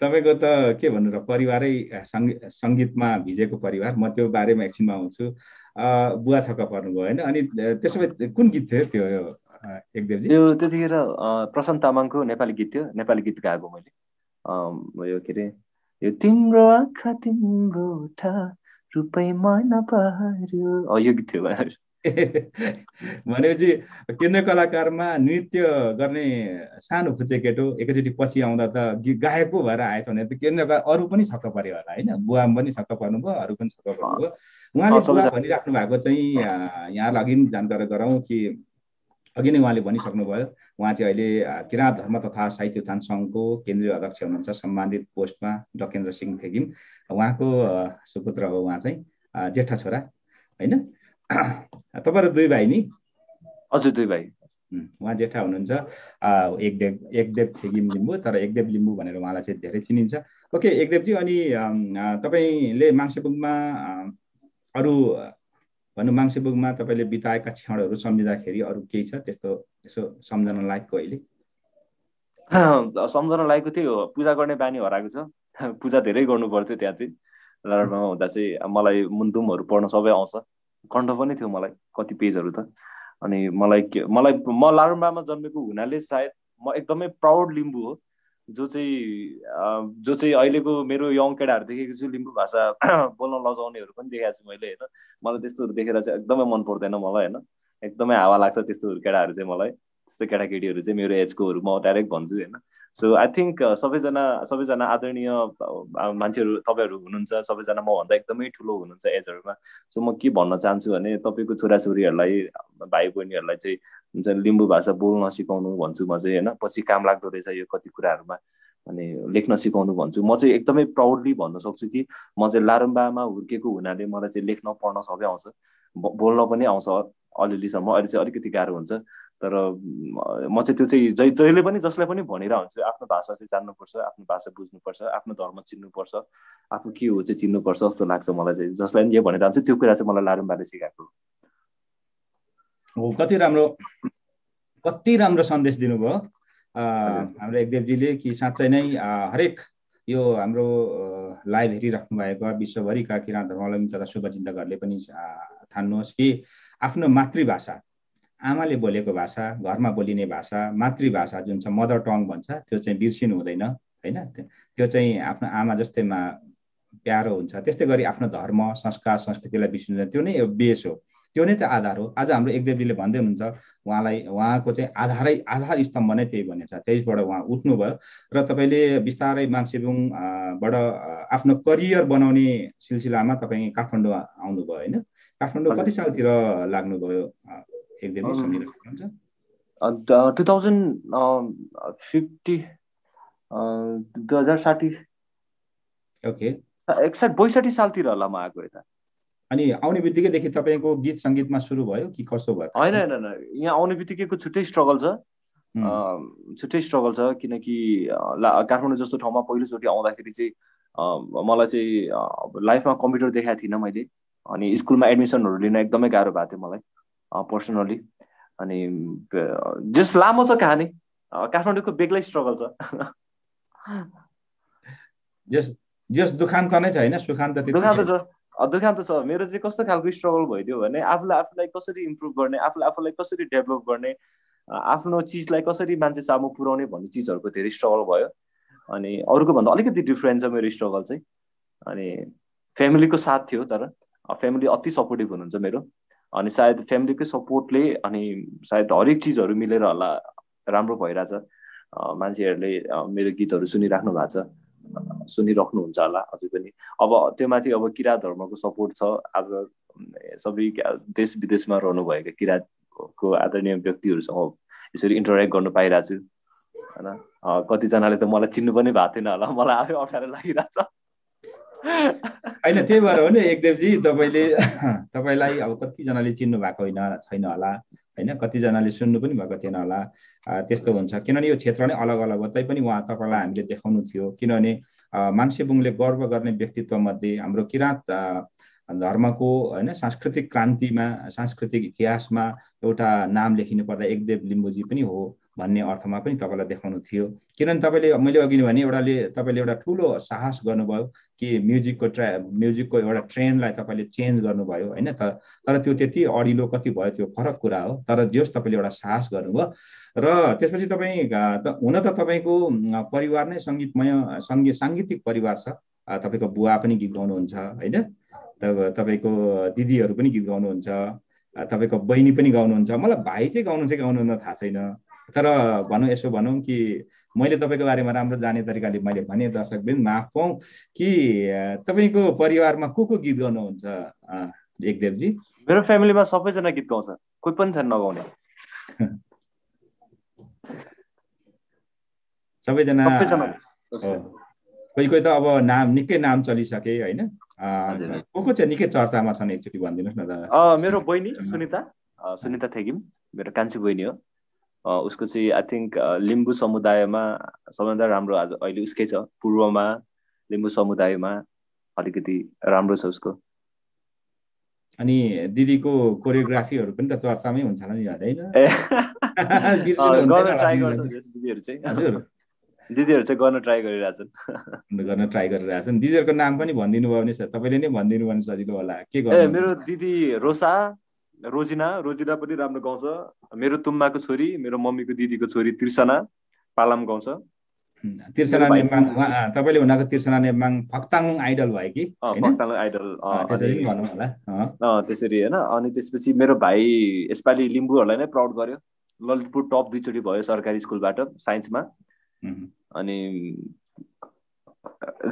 तपाईँको त के भन्नु र परिवारै सङ्गीत सङ्गीतमा भिजेको परिवार म त्यो बारेमा एकछिनमा आउँछु बुवा छक्क पर्नुभयो होइन अनि त्यसो भए कुन गीत थियो त्यो एकदेवजी त्यो त्यतिखेर प्रशान्त तामाङको नेपाली गीत थियो नेपाली गीत गाएको मैले यो के अरे यो तिम्रो आँखा तिम्रो यो गीत थियो भनेपछि केन्द्र कलाकारमा नृत्य गर्ने सानो खुच्चे केटो एकैचोटि पछि आउँदा त गाएको भएर आएछ भने त केन्द्र अरू पनि छक्क पऱ्यो होला होइन बुवा पनि छक्क पर्नु भयो अरू पनि छक्क पर्नुभयो उहाँले भनिराख्नु भएको चाहिँ यहाँलाई अघि जानकारी गरौँ कि अघि नै उहाँले भनिसक्नुभयो उहाँ चाहिँ अहिले किराँत धर्म तथा साहित्य उत्थान सङ्घको केन्द्रीय अध्यक्ष हुनुहुन्छ सम्बन्धित पोस्टमा डकेन्द्र सिंह थेगिम उहाँको सुपुत्र हो उहाँ चाहिँ जेठा छोरा होइन तपाईँहरू दुई भाइ नि हजुर दुई भाइ उहाँ जेठा हुनुहुन्छ एकदेव एकदेव थेगिम लिम्बू तर एकदेव लिम्बू भनेर उहाँलाई चाहिँ धेरै चिनिन्छ ओके एकदेवजी अनि तपाईँले मासेबुङमा अरू भनौँ माङ्सेबुङमा तपाईँले बिताएका क्षणहरू सम्झिँदाखेरि अरू केही छ त्यस्तो यसो सम्झना लायकको अहिले सम्झना लायकको त्यही हो पूजा गर्ने बानी हराएको छ पूजा धेरै गर्नु पर्थ्यो त्यहाँ चाहिँ लालबागमा हुँदा चाहिँ मलाई मुन्दुमहरू पढ्न सबै आउँछ कण्ठ पनि थियो मलाई कति पेजहरू त अनि मलाई के मलाई म लालबागमा जन्मेको हुनाले सायद म एकदमै प्राउड लिम्बू हो जो चाहिँ जो चाहिँ अहिलेको मेरो यङ केटाहरू देखेको छु लिम्बू भाषा बोल्न लजाउनेहरू पनि देखाएको छु मैले होइन मलाई त्यस्तोहरू देखेर चाहिँ एकदमै मन पर्दैन मलाई होइन एकदमै हावा लाग्छ त्यस्तोहरू केटाहरू चाहिँ मलाई त्यस्तो केटाकेटीहरू चाहिँ मेरो एजकोहरू म डाइरेक्ट भन्छु होइन सो आई थिङ्क सबैजना सबैजना आदरणीय मान्छेहरू तपाईँहरू हुनुहुन्छ सबैजना मभन्दा एकदमै ठुलो हुनुहुन्छ एजहरूमा सो म के भन्न चाहन्छु भने तपाईँको छोराछोरीहरूलाई भाइ बहिनीहरूलाई चाहिँ हुन्छ लिम्बू भाषा बोल्न सिकाउनु भन्छु म चाहिँ होइन पछि काम लाग्दो रहेछ यो कति कुराहरूमा अनि लेख्न सिकाउनु भन्छु म चाहिँ एकदमै प्राउडली भन्न सक्छु कि म चाहिँ लारुम्बामा हुर्केको हुनाले मलाई चाहिँ लेख्न पढ्न सबै आउँछ बोल्न पनि आउँछ अलिअलिसम्म अहिले चाहिँ अलिकति गाह्रो हुन्छ तर म चाहिँ त्यो चाहिँ जै जहिले पनि जसलाई पनि भनेर हुन्छु आफ्नो भाषा चाहिँ जान्नुपर्छ आफ्नो भाषा बुझ्नुपर्छ आफ्नो धर्म चिन्नुपर्छ आफ्नो के हो चाहिँ चिन्नुपर्छ जस्तो लाग्छ मलाई चाहिँ जसलाई पनि यो भनेर त्यो कुरा चाहिँ मलाई लारुम्बाले सिकाएको हो कति राम्रो कति राम्रो सन्देश दिनुभयो हाम्रो एकदेवजीले कि साँच्चै नै हरेक यो हाम्रो लाइभ हेरिराख्नु भएको विश्वभरिका किराँत धर्मावलम्बी तथा शुभचिन्तकहरूले पनि थान्नुहोस् कि आफ्नो मातृभाषा आमाले बोलेको भाषा घरमा बोलिने भाषा मातृभाषा जुन छ मदर टङ भन्छ त्यो चाहिँ बिर्सिनु हुँदैन होइन त्यो चाहिँ आफ्नो आमा जस्तैमा प्यारो हुन्छ त्यस्तै गरी आफ्नो धर्म संस्कार संस्कृतिलाई बिर्सिनु त्यो नै यो बेस हो त्यो नै चाहिँ आधार हो आज हाम्रो एकदेवजीले भन्दै हुनुहुन्छ उहाँलाई उहाँको चाहिँ आधारै आधार स्तम्भ नै त्यही भनेछ त्यहीबाट उहाँ उठ्नुभयो र तपाईँले बिस्तारै मान्छेबुङबाट आफ्नो करियर बनाउने सिलसिलामा तपाईँ काठमाडौँ आउनुभयो होइन काठमाडौँ कति सालतिर लाग्नुभयो एकदेवजी टु थाउजन्ड फिफ्टी दुई हजार साठी ओके एकसठ बैसठी सालतिर होला म आएको यता अनि आउने बित्तिकैदेखि तपाईँको गीत सङ्गीतमा सुरु भयो कि कसो भयो होइन होइन यहाँ आउने बित्तिकैको छुट्टै स्ट्रगल छ छुट्टै स्ट्रगल छ किनकि काठमाडौँ जस्तो ठाउँमा पहिलोचोटि आउँदाखेरि चाहिँ मलाई चाहिँ लाइफमा कम्प्युटर देखाएको थिइनँ मैले अनि स्कुलमा एडमिसनहरू लिन एकदमै गाह्रो भएको थियो मलाई पर्सनली अनि जस लामो छ कहानी काठमाडौँको बेग्लै स्ट्रगल छ जस जस दुखान्त नै छ होइन सुखान्त दुखान्त छ दुखान्त छ मेरो चाहिँ कस्तो खालको स्ट्रगल भइदियो भने आफूलाई आफूलाई कसरी इम्प्रुभ गर्ने आफूलाई आफूलाई कसरी डेभलप गर्ने आफ्नो चिजलाई कसरी मान्छे सामु पुऱ्याउने भन्ने चिजहरूको धेरै स्ट्रगल भयो अनि अरूको भन्दा अलिकति डिफ्रेन्ट छ मेरो स्ट्रगल चाहिँ अनि फ्यामिलीको साथ थियो तर फ्यामिली अति सपोर्टिभ हुनुहुन्छ मेरो अनि सायद फ्यामिलीकै सपोर्टले अनि सायद हरेक चिजहरू मिलेर होला राम्रो भइरहेछ मान्छेहरूले मेरो गीतहरू सुनिराख्नु भएको छ सुनिराख्नुहुन्छ होला अझै पनि अब त्यो माथि अब किरात धर्मको सपोर्ट छ आज सबै देश विदेशमा रहनुभएका किराँतको आदरणीय व्यक्तिहरूसँग यसरी इन्टरेक्ट गर्नु पाइरहेको छु होइन कतिजनाले त मलाई चिन्नु पनि भएको थिएन होला मलाई आफै अप्ठ्यारो लागिरहेको छ होइन त्यही भएर हो नि एकदेवजी तपाईँले तपाईँलाई अब कतिजनाले चिन्नु भएको होइन छैन होला होइन कतिजनाले सुन्नु पनि भएको थिएन होला त्यस्तो हुन्छ किनभने यो क्षेत्र नै अलग अलग हो तैपनि उहाँ तपाईँलाई हामीले देखाउनु थियो किनभने मान्छेबुङले गर्व गर्ने व्यक्तित्वमध्ये हाम्रो किराँत धर्मको होइन सांस्कृतिक क्रान्तिमा सांस्कृतिक इतिहासमा एउटा नाम लेखिनु पर्दा एकदेव लिम्बूजी पनि हो भन्ने अर्थमा पनि तपाईँलाई देखाउनु थियो किनभने तपाईँले मैले अघि भने एउटाले तपाईँले एउटा ठुलो साहस गर्नुभयो कि म्युजिकको ट्रा म्युजिकको एउटा ट्रेन्डलाई तपाईँले चेन्ज गर्नुभयो होइन त तर त्यो त्यति अडिलो कति भयो त्यो फरक कुरा हो तर जोस् तपाईँले एउटा साहस गर्नुभयो र त्यसपछि तपाईँ हुन त तपाईँको परिवार नै सङ्गीतमय सङ्गीत साङ्गीतिक परिवार छ तपाईँको बुवा पनि गीत गाउनुहुन्छ होइन तपाईँको दिदीहरू पनि गीत गाउनुहुन्छ तपाईँको बहिनी पनि गाउनुहुन्छ मलाई भाइ चाहिँ गाउनु चाहिँ गाउनुहुन्न थाहा छैन तर भनौँ यसो भनौँ कि मैले तपाईँको बारेमा राम्रो जाने तरिकाले मैले भने दर्शकबिन माफ पाउँ कि तपाईँको परिवारमा को को गीत गाउनुहुन्छ एकदेवजी मेरो फ्यामिलीमा सबैजना गीत गाउँछ कोही पनि छैन नगाउने सबैजना कोही कोही त अब नाम निकै नाम चलिसके होइन को को चाहिँ निकै चर्चामा छन् एकचोटि भनिदिनुहोस् न दादा मेरो बहिनी सुनिता सुनिता थेगिम मेरो कान्छी बहिनी हो उसको चाहिँ आई थिङ्क लिम्बू समुदायमा सबभन्दा राम्रो आज अहिले उसकै छ पूर्वमा लिम्बू समुदायमा अलिकति राम्रो छ उसको अनि दिदीको कोरियोग्राफीहरू पनि त चर्चामै हुन्छ होला नि दिदीहरू चाहिँ गर्न ट्राई गरिरहेछन् गर्न ट्राई गरिरहेछन् दिदीहरूको नाम पनि भनिदिनु भयो भने सर तपाईँले नै भनिदिनु भयो भने सजिलो होला के गर्नु मेरो दिदी रोसा रोजिना रोजिना पनि राम्रो गाउँछ मेरो तुम्माको छोरी मेरो मम्मीको दिदीको छोरी त्रिसना पालाम गाउँछ तिर्सना नेमाङ तपाईँले तिर्सना नेमाङ फक्ताङ आइडल भयो कि फक्ताङ आइडल त्यसरी होइन अनि त्यसपछि मेरो भाइ यसपालि लिम्बूहरूलाई नै प्राउड गर्यो ललितपुर टप दुईचोटि भयो सरकारी स्कुलबाट साइन्समा अनि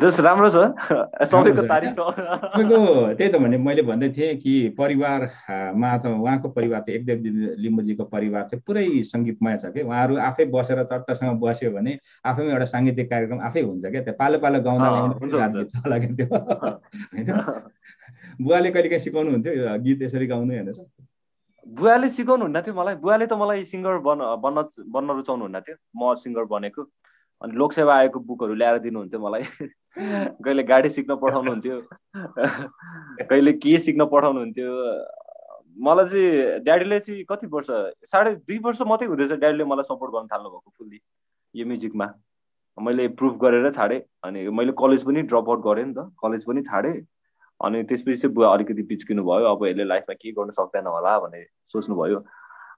जस राम्रो छ सबैको तारिफ त्यही त भने मैले भन्दै थिएँ कि परिवारमा त उहाँको परिवार थियो एकदेव लिम्बूजीको परिवार थियो पुरै सङ्गीतमय छ कि उहाँहरू आफै बसेर चट्टसँग बस्यो भने आफैमा एउटा साङ्गीतिक कार्यक्रम आफै हुन्छ क्या त्यो पालो पालो गाउँदा होइन बुवाले काहीँ सिकाउनु हुन्थ्यो गीत यसरी गाउनु हेर्नुहोस् बुवाले सिकाउनु हुन्न थियो मलाई बुवाले त मलाई सिङ्गर बन्न बन्न बन्न रुचाउनु हुन्न थियो म सिङ्गर बनेको अनि लोकसेवा आयोगको बुकहरू ल्याएर दिनुहुन्थ्यो मलाई कहिले गाडी सिक्न पठाउनुहुन्थ्यो कहिले के सिक्न पठाउनुहुन्थ्यो मलाई चाहिँ ड्याडीले चाहिँ कति वर्ष साढे दुई वर्ष मात्रै हुँदैछ ड्याडीले मलाई सपोर्ट गर्न भएको फुल्ली यो म्युजिकमा मैले प्रुभ गरेर छाडेँ अनि मैले कलेज पनि ड्रप आउट गरेँ नि त कलेज पनि छाडेँ अनि त्यसपछि चाहिँ बुवा अलिकति बिचकिनु भयो अब यसले लाइफमा के गर्नु सक्दैन होला भनेर सोच्नुभयो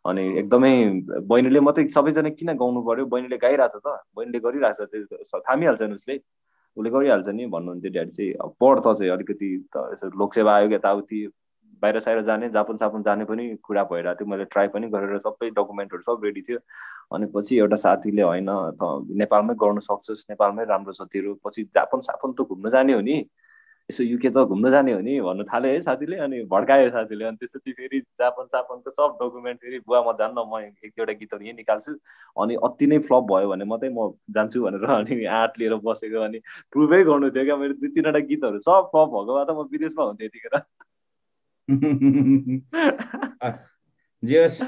अनि एकदमै बहिनीले मात्रै सबैजना किन गाउनु पर्यो बहिनीले गाइरहेको त बहिनीले गरिरहेको छ त्यो थामिहाल्छ नि उसले उसले गरिहाल्छ नि भन्नुहुन्थ्यो ड्याडी चाहिँ अब पढ त चाहिँ अलिकति त यसो लोकसेवा आयो यताउति बाहिर साहिर जाने जापान सापान जाने पनि कुरा भइरहेको थियो मैले ट्राई पनि गरेर सबै डकुमेन्टहरू सब रेडी थियो अनि पछि एउटा साथीले होइन नेपालमै गर्नु सक्छस् नेपालमै राम्रो छ तेरो पछि जापान सापान त घुम्न जाने हो नि यसो युके त घुम्न जाने हो नि भन्नु थाल्यो है साथीले अनि भड्कायो साथीले अनि त्यसपछि फेरि जापान सापानको सब डकुमेन्ट फेरि बुवा म जान्न म एक दुईवटा गीतहरू यहीँ निकाल्छु अनि अति नै फ्लप भयो भने मात्रै म जान्छु भनेर अनि आँट लिएर बसेको अनि प्रुभै गर्नु थियो क्या मेरो दुई तिनवटा गीतहरू सब फ्लप भएको भए त म विदेशमा हुन्थेँ यतिखेर जे होस्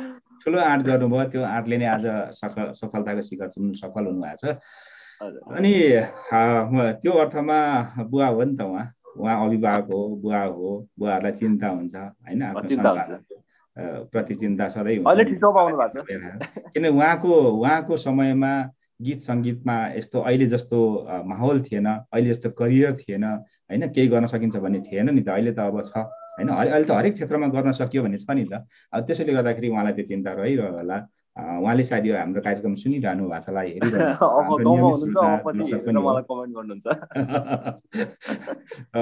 ठुलो आँट गर्नुभयो त्यो आँटले नै आज सफल सफलताको शिखर चुम्नु सफल हुनुभएको छ अनि त्यो अर्थमा बुवा हो नि त उहाँ उहाँ अभिभावक हो बुवा हो बुवाहरूलाई चिन्ता हुन्छ होइन प्रति चिन्ता सधैँ किन उहाँको उहाँको समयमा गीत सङ्गीतमा यस्तो अहिले जस्तो माहौल थिएन अहिले जस्तो करियर थिएन होइन केही गर्न सकिन्छ भन्ने थिएन नि त अहिले त अब छ होइन अहिले त हरेक क्षेत्रमा गर्न सकियो भन्ने छ नि त अब त्यसैले गर्दाखेरि उहाँलाई त्यो चिन्ता रहिरह्यो होला उहाँले सायद यो हाम्रो कार्यक्रम सुनिरहनु भएको छ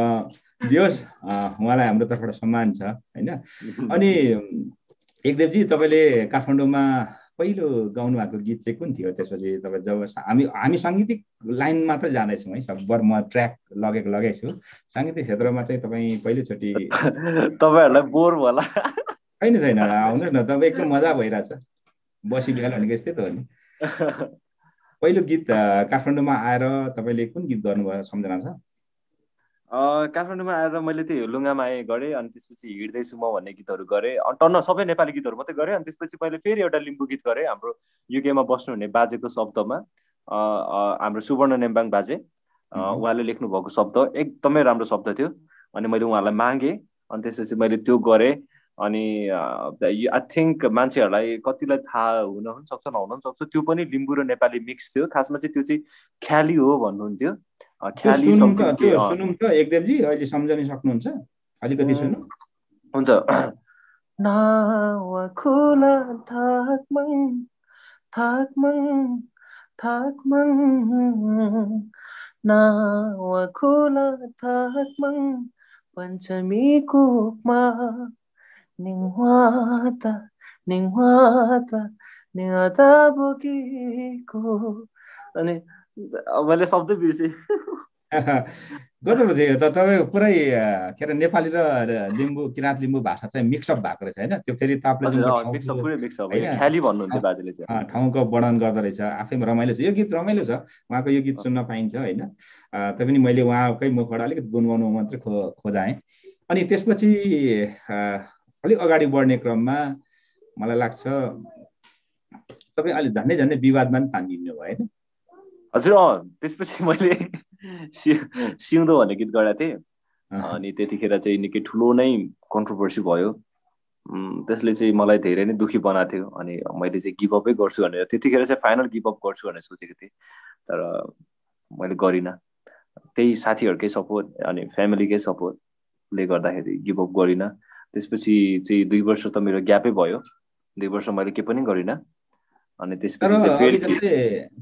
जे उहाँलाई हाम्रो तर्फबाट सम्मान छ होइन अनि एकदेवजी तपाईँले काठमाडौँमा पहिलो गाउनु भएको गीत चाहिँ कुन थियो त्यसपछि तपाईँ जब हामी हामी साङ्गीतिक लाइन मात्र जाँदैछौँ है सब म ट्र्याक लगेको लगेको छु साङ्गीतिक क्षेत्रमा चाहिँ तपाईँ पहिलोचोटि तपाईँहरूलाई बोर होला होइन छैन आउनुहोस् न तपाईँ एकदम मजा भइरहेछ बसी बिहान भनेको यस्तै त हो नि पहिलो गीत काठमाडौँमा आएर तपाईँले कुन गीत गर्नुभयो सम्झना छ काठमाडौँमा आएर मैले त्यो लुङ्गामा आएँ गरेँ अनि त्यसपछि हिँड्दैछु म भन्ने गीतहरू गरेँ टन्न सबै नेपाली गीतहरू मात्रै गरेँ अनि त्यसपछि मैले फेरि एउटा लिम्बू गीत गरेँ हाम्रो युकेमा बस्नुहुने बाजेको शब्दमा हाम्रो सुवर्ण नेम्बाङ बाजे उहाँले लेख्नु भएको शब्द एकदमै राम्रो शब्द थियो अनि मैले उहाँलाई मागेँ अनि त्यसपछि मैले त्यो गरेँ अनि आई थिङ्क मान्छेहरूलाई कतिलाई थाहा हुन पनि सक्छ नहुन पनि सक्छ त्यो पनि लिम्बू र नेपाली मिक्स थियो खासमा चाहिँ त्यो चाहिँ ख्याली हो भन्नुहुन्थ्यो ख्याली सुनौँ त एकदेवजी अहिले सम्झाउन सक्नुहुन्छ अलिकति सुन्नु हुन्छ नावा खोला थाकमङ थाकमङ थाकमङ नावा खोला थाकमङ पञ्चमी कोकमा 宁花的，宁花的，宁花不给苦。अनि मैले शब्दै त तपाईँको पुरै के अरे नेपाली र लिम्बू किराँत लिम्बू भाषा चाहिँ मिक्सअप भएको रहेछ होइन त्यो फेरि तपाईँले ठाउँको वर्णन गर्दो रहेछ आफैमा रमाइलो छ यो गीत रमाइलो छ उहाँको यो गीत सुन्न पाइन्छ होइन तैपनि मैले उहाँकै मुखबाट अलिकति गुनगाउनु मात्रै खो खोजाएँ अनि त्यसपछि अलिक अगाडि बढ्ने क्रममा मलाई लाग्छ तपाईँ अहिले झन्डै झन्डै विवादमा पनि तानिदिनु भयो होइन हजुर अँ त्यसपछि मैले सि सिउँदो भन्ने गीत गाएको थिएँ अनि त्यतिखेर चाहिँ निकै ठुलो नै कन्ट्रोभर्सी भयो त्यसले चाहिँ मलाई धेरै नै दुःखी बनाएको थियो अनि मैले चाहिँ गिभअपै गर्छु भनेर त्यतिखेर चाहिँ फाइनल गिभअप गर्छु भनेर सोचेको थिएँ तर मैले गरिनँ त्यही साथीहरूकै सपोर्ट अनि फ्यामिलीकै सपोर्टले गर्दाखेरि गिभअप गरिनँ त्यसपछि चाहिँ दुई वर्ष त मेरो ग्यापै भयो दुई वर्ष मैले के पनि गरिनँ अनि त्यसपछि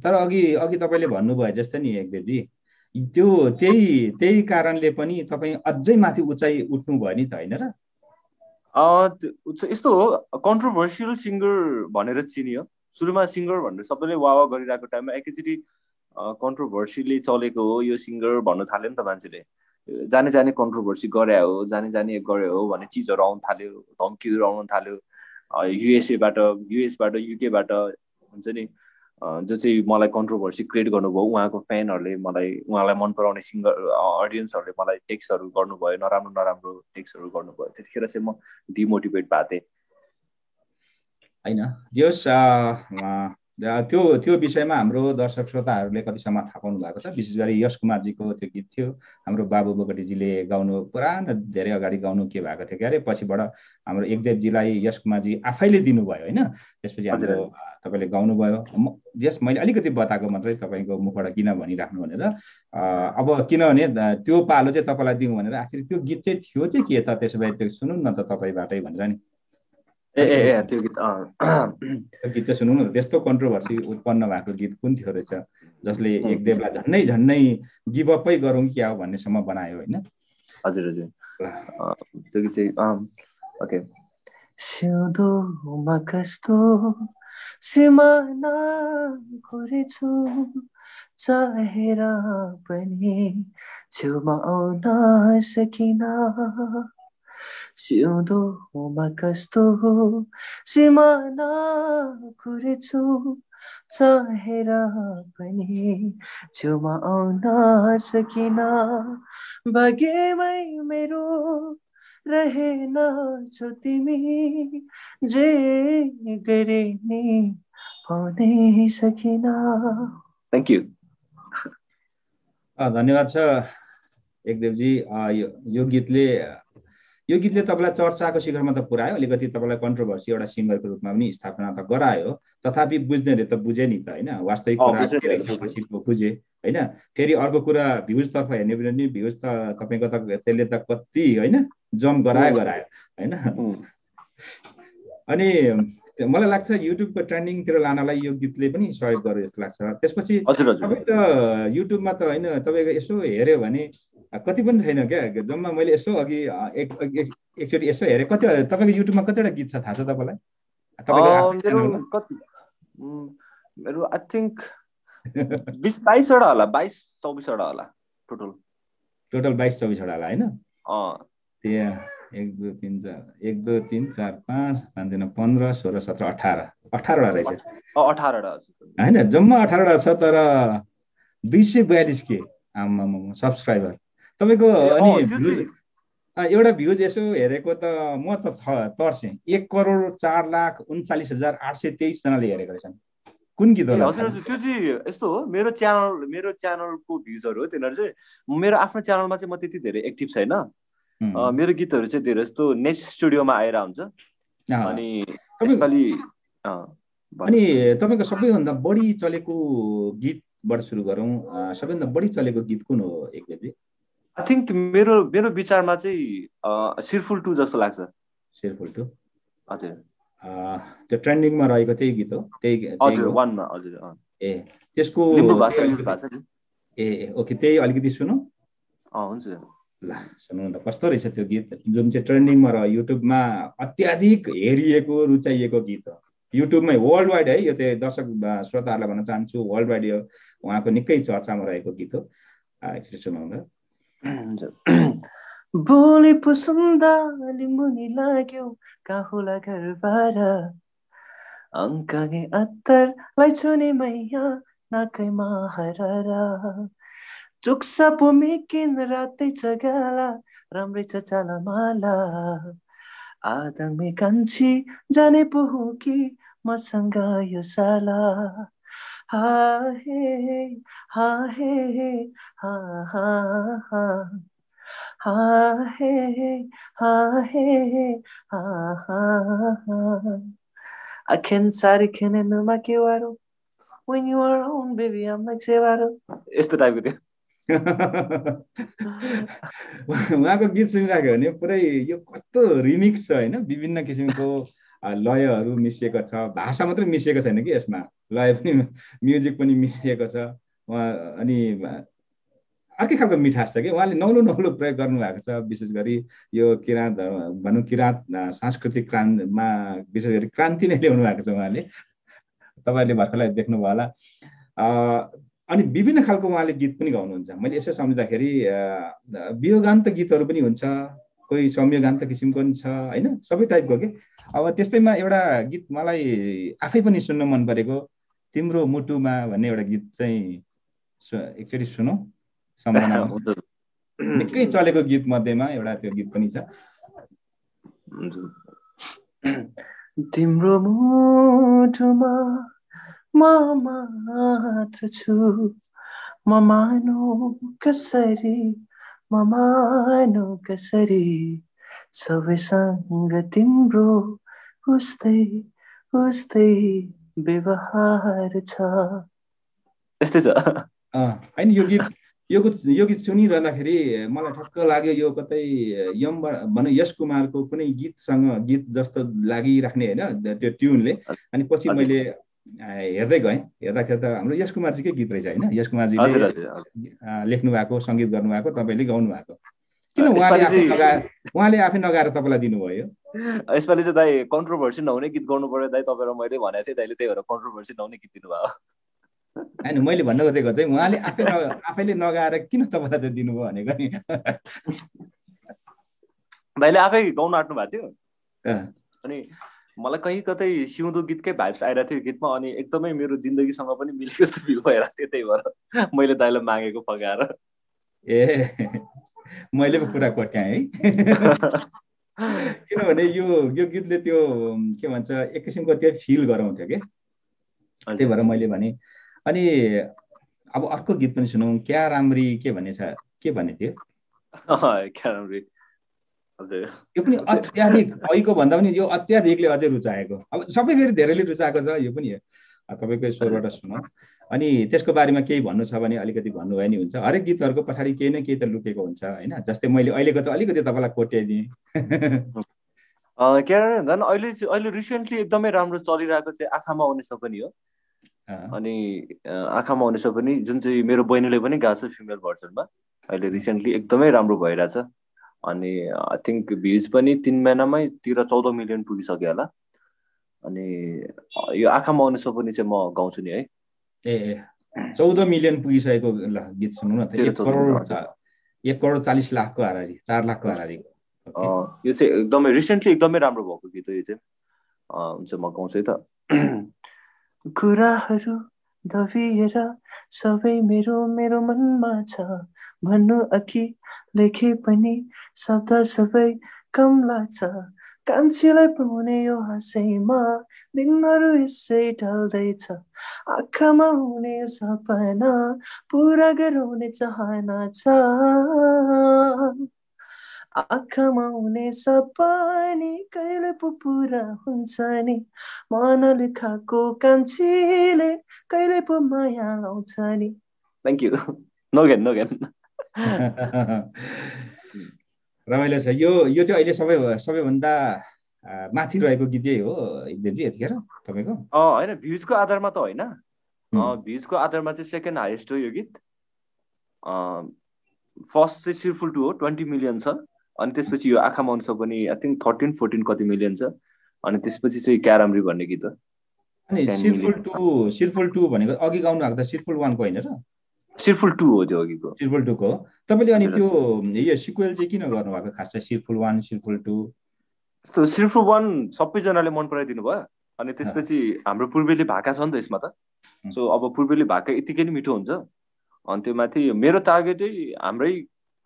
तर अघि अघि तपाईँले भन्नुभयो जस्तै नि एकदेवजी त्यो त्यही त्यही कारणले पनि तपाईँ अझै माथि उचाइ भयो नि त होइन र यस्तो हो कन्ट्रोभर्सियल सिङ्गर भनेर चिनियो सुरुमा सिङ्गर भनेर सबैले वावा गरिरहेको टाइममा एकैचोटि कन्ट्रोभर्सियली चलेको हो यो सिङ्गर भन्नु थाल्यो नि त मान्छेले जाने जाने कन्ट्रोभर्सी गरे हो जाने जाने गरे हो भन्ने चिजहरू आउनु थाल्यो धम्कीहरू आउनु थाल्यो युएसएबाट युएसबाट युकेबाट हुन्छ नि जो चाहिँ मलाई कन्ट्रोभर्सी क्रिएट गर्नुभयो उहाँको फ्यानहरूले मलाई उहाँलाई मन पराउने सिङ्गर अडियन्सहरूले मलाई टेक्स्टहरू गर्नुभयो नराम्रो नराम्रो टेक्स्टहरू गर्नुभयो त्यतिखेर चाहिँ म डिमोटिभेट भएको थिएँ होइन त्यो त्यो विषयमा हाम्रो दर्शक श्रोताहरूले कतिसम्म थाहा पाउनु भएको छ विशेष गरी यश कुमारजीको त्यो गीत थियो हाम्रो बाबु बोगटीजीले गाउनु पुरानो धेरै अगाडि गाउनु के भएको थियो क्यारे पछिबाट हाम्रो एकदेवजीलाई यश कुमारजी आफैले दिनुभयो होइन त्यसपछि हाम्रो तपाईँले गाउनुभयो यस मैले अलिकति बताएको मात्रै तपाईँको मुखबाट किन भनिराख्नु भनेर अब किनभने त्यो पालो चाहिँ तपाईँलाई दिउँ भनेर आखिर त्यो गीत चाहिँ थियो चाहिँ के त त्यसो भए त्यो सुनौँ न त तपाईँबाटै भनेर नि ए ए त्यो गीत त्यो गीत चाहिँ सुनौँ न त्यस्तो कन्ट्रोभर्सी उत्पन्न भएको गीत कुन थियो रहेछ जसले एक देवलाई झन्नै झन्नै गिभअपै गरौँ कि अब भन्नेसम्म बनायो होइन हजुर हजुर त्यो गीत चाहिँ ओके सिउँदोमा कस्तो सिमाना गरेछु चाहेर पनि छेउमा आउन सकिन সিউদো মাকাস্তো सिमाना করেছো चाहेर पनि छेउमा आउन सकिन बगेमै मेरो रहेन छो तिमी जे गरे नि पाउनै सकिन थ्याङ्क यू धन्यवाद छ एकदेवजी यो यो गीतले यो गीतले तपाईँलाई चर्चाको शिखरमा त पुऱ्यायो अलिकति तपाईँलाई कन्ट्रोभर्सी एउटा सिङ्गरको रूपमा पनि स्थापना त गरायो तथापि बुझ्नेले त बुझे नि त होइन वास्तविक कुरा बुझे होइन फेरि अर्को कुरा भ्युजतर्फ हेर्ने पनि भ्युज त तपाईँको त त्यसले त कति होइन जम्प गरायो गरायो होइन अनि मलाई लाग्छ युट्युबको ट्रेन्डिङतिर लानलाई यो गीतले पनि सहयोग गर्यो जस्तो लाग्छ त्यसपछि तपाईँ त युट्युबमा त होइन तपाईँको यसो हेऱ्यो भने कति पनि छैन क्या जम्मा मैले यसो अघि एक एकचोटि यसो हेरेँ कति तपाईँको युट्युबमा कतिवटा गीत छ थाहा छ तपाईँलाई मेरो आई थिङ्क बिस बाइसवटा होला बाइस चौबिसवटा होला टोटल टोटल बाइस चौबिसवटा होला होइन एक दुई तिन चार एक दुई तिन चार पाँच पाँचजना पन्ध्र सोह्र सत्र अठार अठारवटा रहेछ अठारवटा होइन जम्मा अठारवटा छ तर दुई सय बयालिस के आम्मा सब्सक्राइबर तपाईँको अनि एउटा भ्युज यसो हेरेको त म त छ तर्सेँ एक करोड चार लाख उन्चालिस हजार आठ सय तेइसजनाले हेरेको रहेछन् कुन गीत होला हजुर हजुर त्यो चाहिँ यस्तो हो मेरो च्यानल मेरो च्यानलको भ्युजहरू हो तिनीहरू चाहिँ मेरो आफ्नो च्यानलमा चाहिँ म त्यति धेरै एक्टिभ छैन मेरो गीतहरू चाहिँ धेरै जस्तो नेक्स्ट स्टुडियोमा आएर हुन्छ अनि यसपालि अनि तपाईँको सबैभन्दा बढी चलेको गीतबाट सुरु गरौँ सबैभन्दा बढी चलेको गीत कुन हो एकदमै आई थिङ्क मेरो मेरो विचारमा चाहिँ सिरफुल टू जस्तो लाग्छ सिरफुल टू हजुर त्यो ट्रेन्डिङमा रहेको त्यही गीत हो त्यही हजुर वानमा हजुर ए त्यसको ए ओके त्यही अलिकति सुनौँ हुन्छ ला सुन्नु त कस्तो रहेछ त्यो गीत जुन चाहिँ ट्रेन्डिङमा रह्यो युट्युबमा अत्याधिक हेरिएको रुचाइएको गीत हो युट्युबमै वर्ल्ड वाइड है यो चाहिँ दर्शक श्रोताहरूलाई भन्न चाहन्छु वर्ल्ड वाइड यो उहाँको निकै चर्चामा रहेको गीत हो एकचोटि सुनाउँदा बोले पुसुन्दा मुनि लाग्यो काहुला घरबाट अङ्काने अत्तर छुने मैया नाकैमा हररा चुक्सा पो मेकिन रातै छ गाला राम्रै छ चालमाला आदमी कान्छी जाने पो हो कि मसँग यो साला हाहे हाहे हा हा हा हाहे हाहे हा हा हा अखेन सारी खेने नुमा के वारो When you are home, baby, I'm like Sevaro. यस्तो टाइपको उहाँको गीत सुनिरहेको भने पुरै यो कस्तो रिमिक्स छ होइन विभिन्न किसिमको लयहरू मिसिएको छ भाषा मात्रै मिसिएको छैन कि यसमा लय पनि म्युजिक पनि मिसिएको छ उहाँ अनि अर्कै खालको मिठास छ कि उहाँले नौलो नौलो प्रयोग गर्नुभएको छ विशेष गरी यो किराँत भनौँ किराँत सांस्कृतिक क्रान्तिमा विशेष गरी क्रान्ति नै ल्याउनु भएको छ उहाँले तपाईँहरूले भर्खरलाई देख्नुभयो होला अनि विभिन्न खालको उहाँले गीत पनि गाउनुहुन्छ मैले यसो सम्झँदाखेरि वियोगान्त गीतहरू पनि हुन्छ कोही सौम्यगान्त किसिमको पनि छ होइन सबै टाइपको के अब त्यस्तैमा एउटा गीत मलाई आफै पनि सुन्न मन परेको तिम्रो मुटुमा भन्ने एउटा गीत चाहिँ एकचोटि सुनौ सम्झना निकै चलेको गीत मध्येमा एउटा त्यो गीत पनि छ तिम्रो मुटुमा म मात्र छु म मानु कसरी म मानु कसरी सबैसँग तिम्रो उस्तै उस्तै व्यवहार छ यस्तै छ होइन यो गीत यो गीत यो गीत सुनिरहँदाखेरि मलाई ठक्क लाग्यो यो कतै यम भनौँ यश कुमारको कुनै गीतसँग गीत जस्तो लागिराख्ने होइन त्यो ट्युनले अनि पछि मैले हेर्दै गएँ हेर्दाखेरि त हाम्रो यश कुमारजीकै गीत रहेछ होइन यश कुमारजी लेख्नु भएको सङ्गीत गर्नुभएको तपाईँले गाउनु भएको किन उहाँले आफै नगाएर तपाईँलाई दिनुभयो यसपालि चाहिँ दाइ कन्ट्रोभर्सी नहुने गीत गाउनु पर्यो दाइ तपाईँ मैले भनेको थिएँ दाइले त्यही भएर कन्ट्रोभर्सी नहुने गीत दिनुभयो होइन मैले भन्न खोजेको चाहिँ उहाँले आफै आफैले नगाएर किन तपाईँलाई चाहिँ दिनुभयो भनेको नि दाइले आफै गाउनु आँट्नु भएको थियो अनि मलाई कहीँ कतै सिउँदो गीतकै भाइब्स आइरहेको थियो गीतमा अनि एकदमै मेरो जिन्दगीसँग पनि मिलेको जस्तो फिल भइरहेको थियो त्यही भएर मैले दाइलो मागेको फगाएर ए मैले पो कुरा कोट्याएँ है किनभने यो यो गीतले त्यो के भन्छ एक किसिमको त्यो फिल गराउँथ्यो कि त्यही भएर मैले भने अनि अब अर्को गीत पनि सुनौँ क्या राम्री के भन्ने छ के भन्ने थियो क्या राम्री यो पनि अत्याधिक अहिलेको भन्दा पनि यो अत्याधिकले अझै रुचाएको अब सबै फेरि धेरैले रुचाएको छ यो पनि तपाईँको स्वरबाट सुन अनि त्यसको बारेमा केही भन्नु छ भने अलिकति भन्नुभयो नि हुन्छ हरेक गीतहरूको पछाडि केही न केही त लुकेको हुन्छ होइन जस्तै मैले अहिलेको त अलिकति तपाईँलाई कोट्याइदिएँ के झन् अहिले अहिले रिसेन्टली एकदमै राम्रो चलिरहेको चाहिँ आँखामा आउने पनि हो अनि आँखामा आउने पनि जुन चाहिँ मेरो बहिनीले पनि गएको छ फिमेल भर्जनमा अहिले रिसेन्टली एकदमै राम्रो भइरहेछ अनि आई थिङ्क भ्युज पनि तिन महिनामै तेह्र चौध मिलियन पुगिसक्यो होला अनि uh, यो आँखामा सो पनि चाहिँ म गाउँछु नि है ए चौध मिलियन पुगिसकेको ल गीत सुन्नु न एक करोड एक करोड चालिस लाखको हारारी चार लाखको हारारी यो चाहिँ एकदमै रिसेन्टली एकदमै राम्रो भएको गीत हो यो चाहिँ हुन्छ म गाउँछु है त कुराहरू दबिएर सबै मेरो मेरो मनमा छ भन्नु अघि लेखे पनि शब्द सबै कम लाग्छ कान्छीलाई पाउने यो हाँसैमा दिनहरू यसै ढल्दैछ आँखामा हुने सपना पुरा गराउने चाहना छ आँखामा हुने सपनी कहिले पो पुरा हुन्छ नि मनले खाएको कान्छीले कहिले पो माया आउँछ नि थ्याङ्क यू नोगेन नोगेन रमाइलो छ यो यो चाहिँ अहिले सबै सबैभन्दा माथि रहेको गीत यही हो एकदमै यतिखेर तपाईँको होइन भ्युजको आधारमा त होइन भ्युजको आधारमा चाहिँ सेकेन्ड हाइएस्ट हो यो गीत फर्स्ट चाहिँ सिरफुल टू हो ट्वेन्टी मिलियन छ अनि त्यसपछि यो आँखा मन्स पनि आई थिङ्क थर्टिन फोर्टिन कति मिलियन छ अनि त्यसपछि चाहिँ क्याराम्री भन्ने गीत हो अनि सिरफुल टू सिरफुल टू भनेको अघि गाउनु भएको त सिरफुल वानको होइन र सिरफुल टू हो त्यो अघिको सिरफुल टूको तपाईँले अनि त्यो यो सिक्वेल चाहिँ किन गर्नुभएको खास चाहिँ सिरफुल वान सिरफुल टू सिरफुल वान सबैजनाले मन पराइदिनु भयो अनि त्यसपछि हाम्रो पूर्वेली भाका छ नि त यसमा त सो अब पूर्वेली भाका यतिकै नै मिठो हुन्छ अनि त्यो माथि मेरो टार्गेटै हाम्रै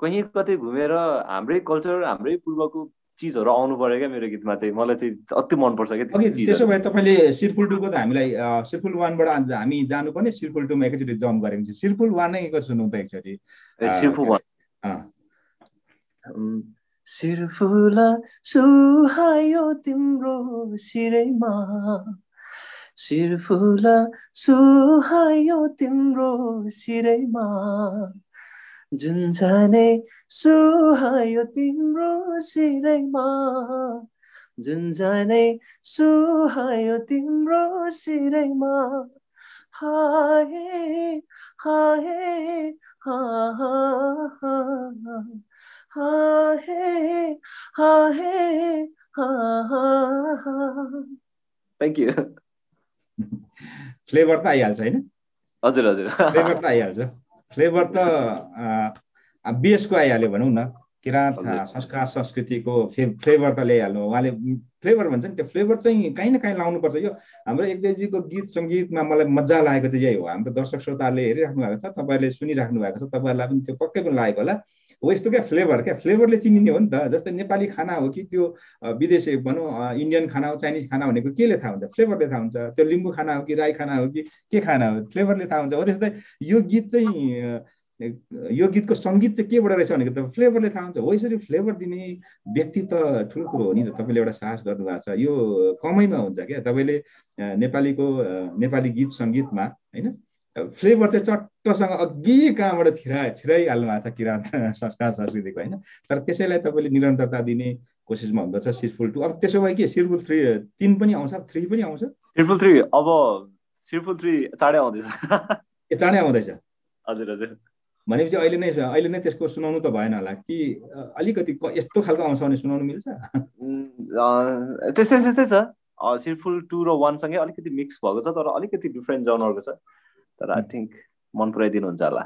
कहीँ कतै घुमेर हाम्रै कल्चर हाम्रै पूर्वको चिजहरू आउनु पऱ्यो क्या मेरो गीतमा चाहिँ मलाई चाहिँ अति मनपर्छ क्या त्यसो भए तपाईँले सिरफुल टूको त हामीलाई सिरफुल वानबाट हामी जानुपर्ने सिरफुल टूमा एकैचोटि जम्प गरेको छ सिरफुल वान नै एकचोटि सुनौँ त एकचोटि सिरफुल वान सिरफुल सुहायो तिम्रो सिरैमा सिरफुल सुहायो तिम्रो सिरैमा जुन जाने सुहायो तिम्रो सिरैमा जुन जाने सुहायो तिम्रो सिरैमा हाय हाय हाय हाय थ्याङ्क यू फ्लेभर त आइहाल्छ होइन हजुर हजुर फ्लेभर त आइहाल्छ फ्लेभर त बिएसको आइहाल्यो भनौँ न किराँत संस्कार संस्कृतिको फे फ्लेभर त ल्याइहाल्नु उहाँले फ्लेभर भन्छ नि त्यो फ्लेभर चाहिँ काहीँ न काहीँ लाउनुपर्छ यो हाम्रो एकदेवजीको गीत सङ्गीतमा मलाई मजा लागेको चाहिँ यही हो हाम्रो दर्शक श्रोताहरूले हेरिराख्नु भएको छ तपाईँहरूले सुनिराख्नु भएको छ तपाईँहरूलाई पनि त्यो पक्कै पनि लागेको होला हो यस्तो क्या फ्लेभर क्या फ्लेभरले चिनिने हो नि त जस्तै नेपाली खाना हो कि त्यो विदेशी भनौँ इन्डियन खाना हो चाइनिज खाना भनेको केले थाहा हुन्छ फ्लेभरले थाहा हुन्छ त्यो लिम्बू खाना हो कि राई खाना हो कि के खाना हो फ्लेभरले थाहा हुन्छ हो त्यस्तै यो गीत चाहिँ यो गीतको सङ्गीत चाहिँ केबाट रहेछ भनेको त फ्लेभरले थाहा हुन्छ हो यसरी फ्लेभर दिने व्यक्ति त ठुलो कुरो हो नि त तपाईँले एउटा साहस गर्नुभएको छ यो कमैमा हुन्छ क्या तपाईँले नेपालीको नेपाली गीत सङ्गीतमा होइन फ्लेभर चाहिँ चट्टसँग अघि कहाँबाट छिरा छिराइहाल्नु भएको छ किराँत संस्कार संस्कृतिको होइन तर त्यसैलाई तपाईँले निरन्तरता दिने कोसिसमा हुँदो रहेछ सिरफुल टू अब त्यसो भए के सिरफुल थ्री तिन पनि आउँछ थ्री पनि आउँछ सिरफुल थ्री अब सिरफुल थ्री चाँडै आउँदैछ ए चाँडै आउँदैछ हजुर हजुर भनेपछि अहिले नै अहिले नै त्यसको सुनाउनु त भएन होला कि अलिकति यस्तो खालको आउँछ भने सुनाउनु मिल्छ त्यस्तै त्यस्तै छ सिरफुल टू र वानसँगै अलिकति मिक्स भएको छ तर अलिकति डिफ्रेन्ट जनरको छ तर आई थिङ्क hmm. मन हुन्छ होला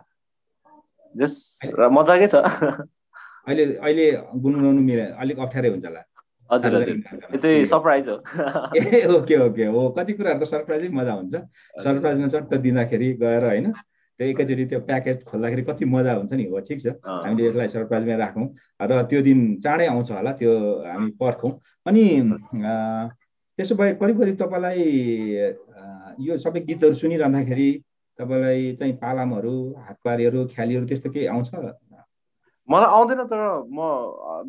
जस र मजाकै छ अहिले अहिले गुनगुनाउनु मिले अलिक अप्ठ्यारै हुन्छ होला हजुर यो चाहिँ सरप्राइज हो ए ओके ओके हो कति कुराहरू त सरप्राइजै मजा हुन्छ सरप्राइजमा चट्ट दिँदाखेरि गएर होइन त्यो एकैचोटि त्यो प्याकेज खोल्दाखेरि कति मजा हुन्छ नि हो ठिक छ हामीले यसलाई सरप्राइजमै राखौँ र त्यो दिन चाँडै आउँछ होला त्यो हामी पर्खौँ अनि त्यसो भए करिब करिब तपाईँलाई यो सबै गीतहरू सुनिरहँदाखेरि तपाईँलाई चाहिँ पालामहरू हातपारीहरू ख्यालीहरू त्यस्तो केही आउँछ मलाई आउँदैन तर म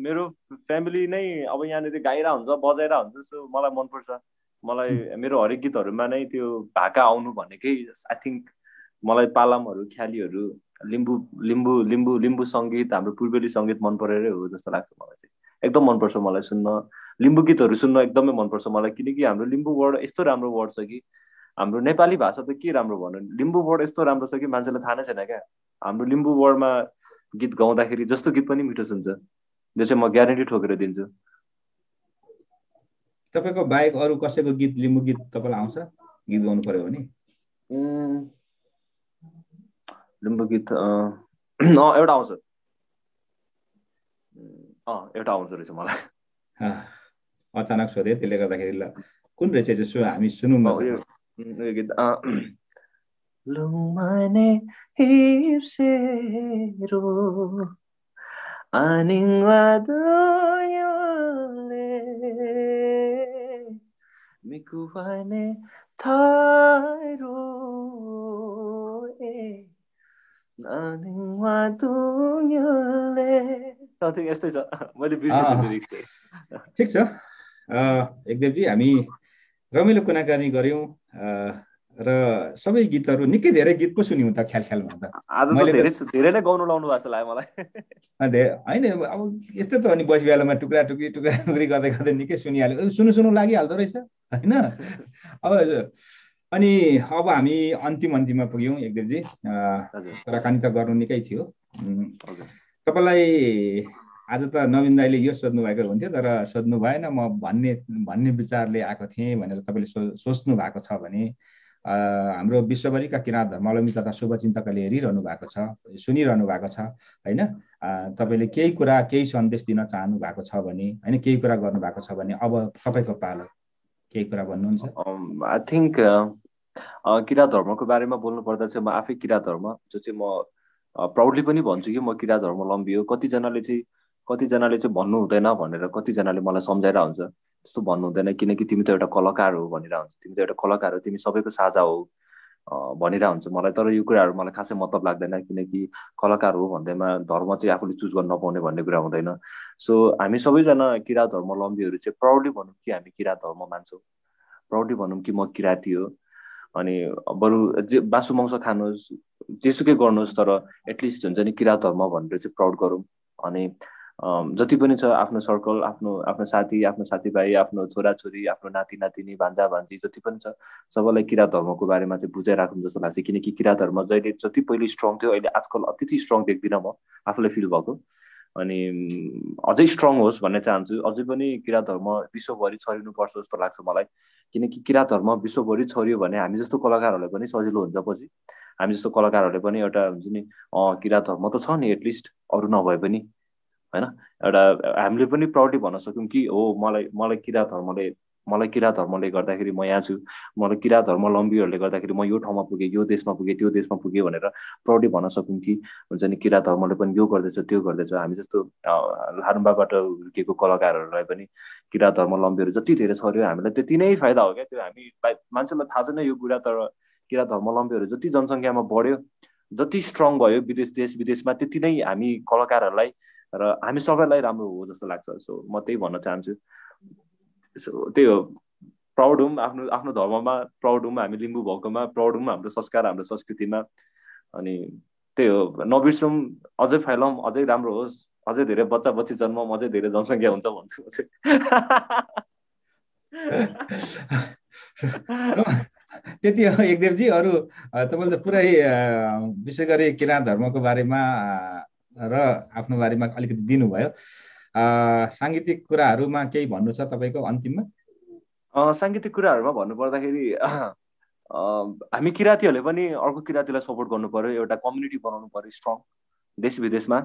मेरो फ्यामिली नै अब यहाँनिर गाइरह हुन्छ बजाएर हुन्छ सो मलाई मनपर्छ मलाई मेरो हरेक गीतहरूमा नै त्यो भाका आउनु भनेकै आई थिङ्क मलाई पालामहरू ख्यालीहरू लिम्बू लिम्बू लिम्बू लिम्बू सङ्गीत हाम्रो पूर्वेली सङ्गीत मन परेरै हो जस्तो लाग्छ मलाई चाहिँ एकदम मनपर्छ मलाई सुन्न लिम्बू गीतहरू सुन्न एकदमै मनपर्छ मलाई किनकि हाम्रो लिम्बू वर्ड यस्तो राम्रो वर्ड छ कि हाम्रो नेपाली भाषा त के राम्रो भन्नु लिम्बू वर्ड यस्तो राम्रो छ कि मान्छेलाई थाहा नै छैन क्या हाम्रो लिम्बू वर्डमा गीत गाउँदाखेरि जस्तो गीत पनि मिठो सुन्छ जो चाहिँ म ग्यारेन्टी ठोकेर दिन्छु तपाईँको बाहेक अरू कसैको गीत लिम्बू गीत तपाईँलाई आउँछ गीत गाउनु पर्यो भने लिम्बू गीत एउटा आउँछ अँ एउटा आउँछ रहेछ मलाई अचानक सोधेँ त्यसले गर्दाखेरि ल कुन रहेछ जसो हामी सुनौँ lumane hipsero aningwadoyole mikuwane tairo e aningwadoyole something यस्तै छ मैले बिर्सेँ ठिक छ एकदेवजी हामी रमाइलो कुराकानी गऱ्यौँ र सबै गीतहरू निकै धेरै गीत पो सुन्यौँ त ख्याल ख्याल धेरै नै लाउनु भएको छ ख्यालमा हुँदा होइन अब यस्तै त अनि बसी बेलामा टुक्रा टुक्री टुक्रा टुक्री गर्दै गर्दै निकै सुनिहाल्यो सुन्नु सुन्नु लागिहाल्दो रहेछ होइन अब अनि अब हामी अन्तिम अन्तिममा पुग्यौँ एकदेवजी कुराकानी त गर्नु निकै थियो तपाईँलाई आज त नवीन दाईले यो सोध्नु भएको हुन्थ्यो तर सोध्नु भएन म भन्ने भन्ने विचारले आएको थिएँ भनेर तपाईँले सो सोच्नु भएको छ भने हाम्रो विश्वभरिका किराँत धर्मावलम्बी तथा शुभचिन्तकले हेरिरहनु भएको छ सुनिरहनु भएको छ होइन तपाईँले केही कुरा केही सन्देश दिन चाहनु भएको छ भने होइन केही कुरा गर्नुभएको छ भने अब तपाईँको पालो केही कुरा भन्नुहुन्छ आई um, थिङ्क किराँत धर्मको बारेमा बोल्नु पर्दा चाहिँ म आफै किरात धर्म जो चाहिँ म प्राउडली पनि भन्छु कि म किरा लम्बी हो कतिजनाले चाहिँ कतिजनाले चाहिँ भन्नु हुँदैन भनेर कतिजनाले मलाई सम्झाएर हुन्छ त्यस्तो भन्नु हुँदैन किनकि तिमी त एउटा कलाकार हो भनेर हुन्छ तिमी त एउटा कलाकार हो तिमी सबैको साझा हो भनिरहेको हुन्छ मलाई तर यो कुराहरू मलाई खासै मतलब लाग्दैन किनकि कलाकार हो भन्दैमा धर्म चाहिँ आफूले चुज गर्न नपाउने भन्ने कुरा हुँदैन सो हामी सबैजना किरा धर्मलम्बीहरू चाहिँ प्राउडली भनौँ कि हामी किरा धर्म मान्छौँ प्राउडली भनौँ कि म किराती हो अनि बरु जे बासु मांस खानुहोस् जेसुकै गर्नुहोस् तर एटलिस्ट हुन्छ नि किरा धर्म भनेर चाहिँ प्राउड गरौँ अनि जति पनि छ आफ्नो सर्कल आफ्नो आफ्नो साथी आफ्नो साथीभाइ आफ्नो छोराछोरी आफ्नो नाति नातिनी भान्जा भान्जी जति पनि छ सबैलाई किरा धर्मको बारेमा चाहिँ बुझाइराखौँ जस्तो लाग्छ किनकि किरा धर्म जहिले जति पहिले स्ट्रङ थियो अहिले आजकल अति स्ट्रङ देख्दिनँ म आफूलाई फिल भएको अनि अझै स्ट्रङ होस् भन्ने चाहन्छु अझै पनि किरा धर्म विश्वभरि छरिनुपर्छ जस्तो लाग्छ मलाई किनकि किरा धर्म विश्वभरि छरियो भने हामी जस्तो कलाकारहरूलाई पनि सजिलो हुन्छ पछि हामी जस्तो कलाकारहरूले पनि एउटा हुन्छ नि किराँत धर्म त छ नि एटलिस्ट अरू नभए पनि होइन एउटा हामीले पनि प्राउडली भन्न सक्यौँ कि हो मलाई मलाई किरा धर्मले मलाई किरा धर्मले गर्दाखेरि म यहाँ छु मलाई किरा धर्मलम्बीहरूले गर्दाखेरि म यो ठाउँमा पुगेँ यो देशमा पुगेँ त्यो देशमा पुगेँ भनेर प्राउडली भन्न सकौँ कि हुन्छ नि किरा धर्मले पनि यो गर्दैछ त्यो गर्दैछ हामी जस्तो लारुम्बाबाट हुर्किएको कलाकारहरूलाई पनि किरा धर्मलम्बीहरू जति धेरै छर्यो हामीलाई त्यति नै फाइदा हो क्या त्यो हामी मान्छेलाई थाहा छैन यो कुरा तर किरा धर्मलम्बीहरू जति जनसङ्ख्यामा बढ्यो जति स्ट्रङ भयो विदेश देश विदेशमा त्यति नै हामी कलाकारहरूलाई र हामी सबैलाई राम्रो हो जस्तो लाग्छ सो म त्यही भन्न चाहन्छु सो त्यही हो प्राउड हौँ आफ्नो आफ्नो धर्ममा प्राउड हौँ हामी लिम्बू भएकोमा प्राउड हौँ हाम्रो संस्कार हाम्रो संस्कृतिमा अनि त्यही हो नबिर्सौँ अझै फैलाउँ अझै राम्रो होस् अझै धेरै बच्चा बच्ची जन्म अझै धेरै जनसङ्ख्या हुन्छ भन्छु म चाहिँ त्यति एकदेवजी अरू तपाईँले त पुरै विशेष गरी किराँत धर्मको बारेमा र आफ्नो बारेमा अलिकति दिनुभयो साङ्गीतिक कुराहरूमा केही भन्नु छ तपाईँको अन्तिममा साङ्गीतिक कुराहरूमा भन्नुपर्दाखेरि हामी किराँतीहरूले पनि अर्को किराँतीलाई सपोर्ट गर्नु पर्यो एउटा कम्युनिटी बनाउनु पर्यो स्ट्रङ देश विदेशमा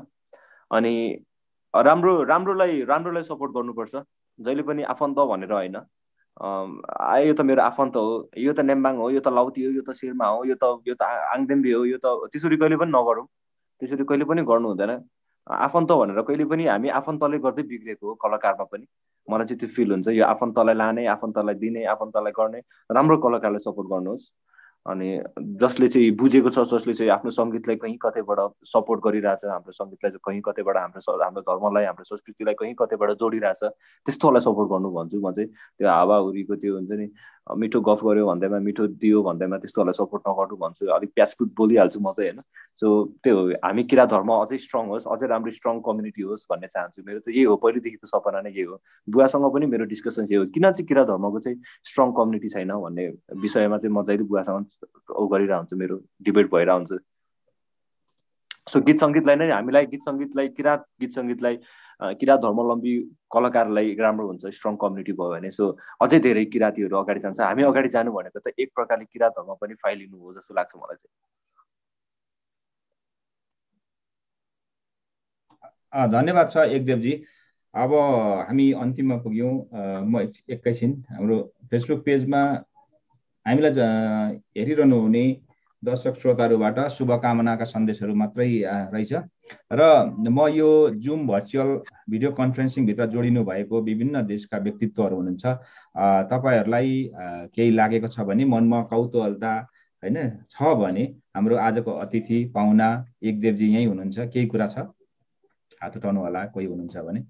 अनि राम्रो राम्रोलाई राम्रोलाई सपोर्ट गर्नुपर्छ जहिले पनि आफन्त भनेर होइन यो त मेरो आफन्त हो यो त नेम्बाङ हो यो त लाउती हो यो त शेर्मा हो यो त यो त आङदेम्बी हो यो त त्यसरी कहिले पनि नगरौँ त्यसरी कहिले पनि गर्नु हुँदैन आफन्त भनेर कहिले पनि हामी आफन्तले गर्दै बिग्रेको हो कलाकारमा पनि मलाई चाहिँ त्यो फिल हुन्छ यो आफन्तलाई लाने आफन्तलाई दिने आफन्तलाई गर्ने राम्रो कलाकारलाई सपोर्ट गर्नुहोस् अनि जसले चाहिँ बुझेको छ जसले चाहिँ आफ्नो सङ्गीतलाई कहीँ कतैबाट सपोर्ट गरिरहेछ हाम्रो सङ्गीतलाई कहीँ कतैबाट हाम्रो हाम्रो धर्मलाई हाम्रो संस्कृतिलाई कहीँ कतैबाट जोडिरहेछ त्यस्तोलाई सपोर्ट गर्नु भन्छु म चाहिँ त्यो हावाहुरीको त्यो हुन्छ नि मिठो गफ गऱ्यो भन्दैमा मिठो दियो भन्दैमा त्यस्तोहरूलाई सपोर्ट नगर्नु भन्छु अलिक प्याजकुद बोलिहाल्छु म चाहिँ होइन सो त्यो हामी किरा धर्म अझै स्ट्रङ होस् अझै राम्रो स्ट्रङ कम्युनिटी होस् भन्ने चाहन्छु मेरो चाहिँ यही हो पहिलेदेखिको सपना नै यही हो बुवासँग पनि मेरो डिस्कसन चाहिँ हो किन चाहिँ किरा धर्मको चाहिँ स्ट्रङ कम्युनिटी छैन भन्ने विषयमा चाहिँ म जहिले बुवासँग ऊ गरिरहन्छु मेरो डिबेट भइरहन्छ सो गीत सङ्गीतलाई नै हामीलाई गीत सङ्गीतलाई किराँत गीत सङ्गीतलाई किरात धर्मावलम्बी कलाकारलाई राम्रो हुन्छ स्ट्रङ कम्युनिटी भयो भने सो अझै धेरै किराँतीहरू अगाडि जान्छ हामी अगाडि जानु भनेको त एक प्रकारले किरात धर्म पनि फाइलिनु हो जस्तो लाग्छ मलाई चाहिँ धन्यवाद छ एकदेवजी अब हामी अन्तिममा पुग्यौँ म एकैछिन हाम्रो फेसबुक पेजमा हामीलाई हेरिरहनु हुने दर्शक श्रोताहरूबाट शुभकामनाका सन्देशहरू मात्रै रहेछ र म यो जुम भर्चुअल भिडियो कन्फरेन्सिङभित्र जोडिनु भएको विभिन्न देशका व्यक्तित्वहरू हुनुहुन्छ तपाईँहरूलाई केही लागेको छ भने मनमा कौतुहलता होइन छ भने हाम्रो आजको अतिथि पाहुना एकदेवजी यहीँ हुनुहुन्छ केही कुरा छ हात उठाउनु होला कोही हुनुहुन्छ भने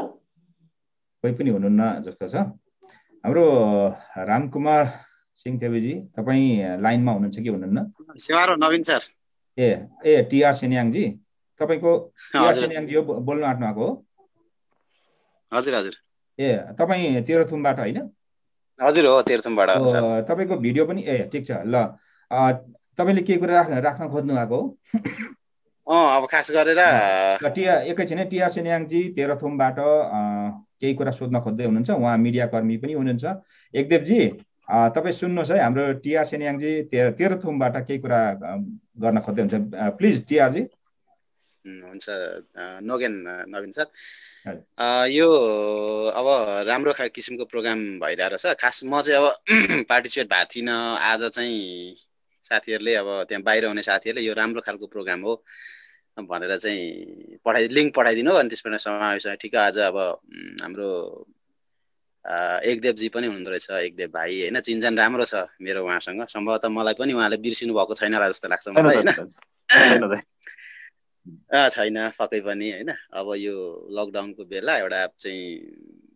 कोही पनि हुनुहुन्न जस्तो छ हाम्रो रामकुमार सिंह देवीजी तपाईँ लाइनमा हुनुहुन्छ कि हुनुहुन्न नवीन सर ए ए टिआर सेन्याङजी तपाईँको सेन्याङजी हो बोल्नु भएको हो हजुर हजुर ए तपाईँ तेह्रथुमबाट होइन हजुर हो तेह्रथुमबाट तपाईँको भिडियो पनि ए ठिक छ ल तपाईँले के कुरा राख्न खोज्नु भएको हो अब खास गरेर टिआर एकैछिन टिआर सेन्याङजी तेह्रथुमबाट केही कुरा सोध्न खोज्दै हुनुहुन्छ उहाँ मिडिया कर्मी पनि हुनुहुन्छ एकदेवजी तपाईँ सुन्नुहोस् है हाम्रो टिआर सेन्याङजी तेह्रथुमबाट केही कुरा गर्न खोज्दै हुन्छ प्लिज टिआरजी हुन्छ नगेन नवीन सर यो अब राम्रो खा किसिमको प्रोग्राम भइरहेको छ खास म चाहिँ अब पार्टिसिपेट भएको थिइनँ आज चाहिँ साथीहरूले अब त्यहाँ बाहिर हुने साथीहरूले यो राम्रो खालको प्रोग्राम हो भनेर चाहिँ पठाइ लिङ्क पठाइदिनु अनि त्यसबाट समावेश ठिक आज अब हाम्रो एकदेवजी पनि हुनुहुँदो रहेछ एकदेव भाइ होइन चिन्जान राम्रो छ मेरो उहाँसँग सम्भवतः मलाई पनि उहाँले बिर्सिनु भएको छैन होला जस्तो लाग्छ मलाई होइन छैन पक्कै पनि होइन अब यो लकडाउनको बेला एउटा चाहिँ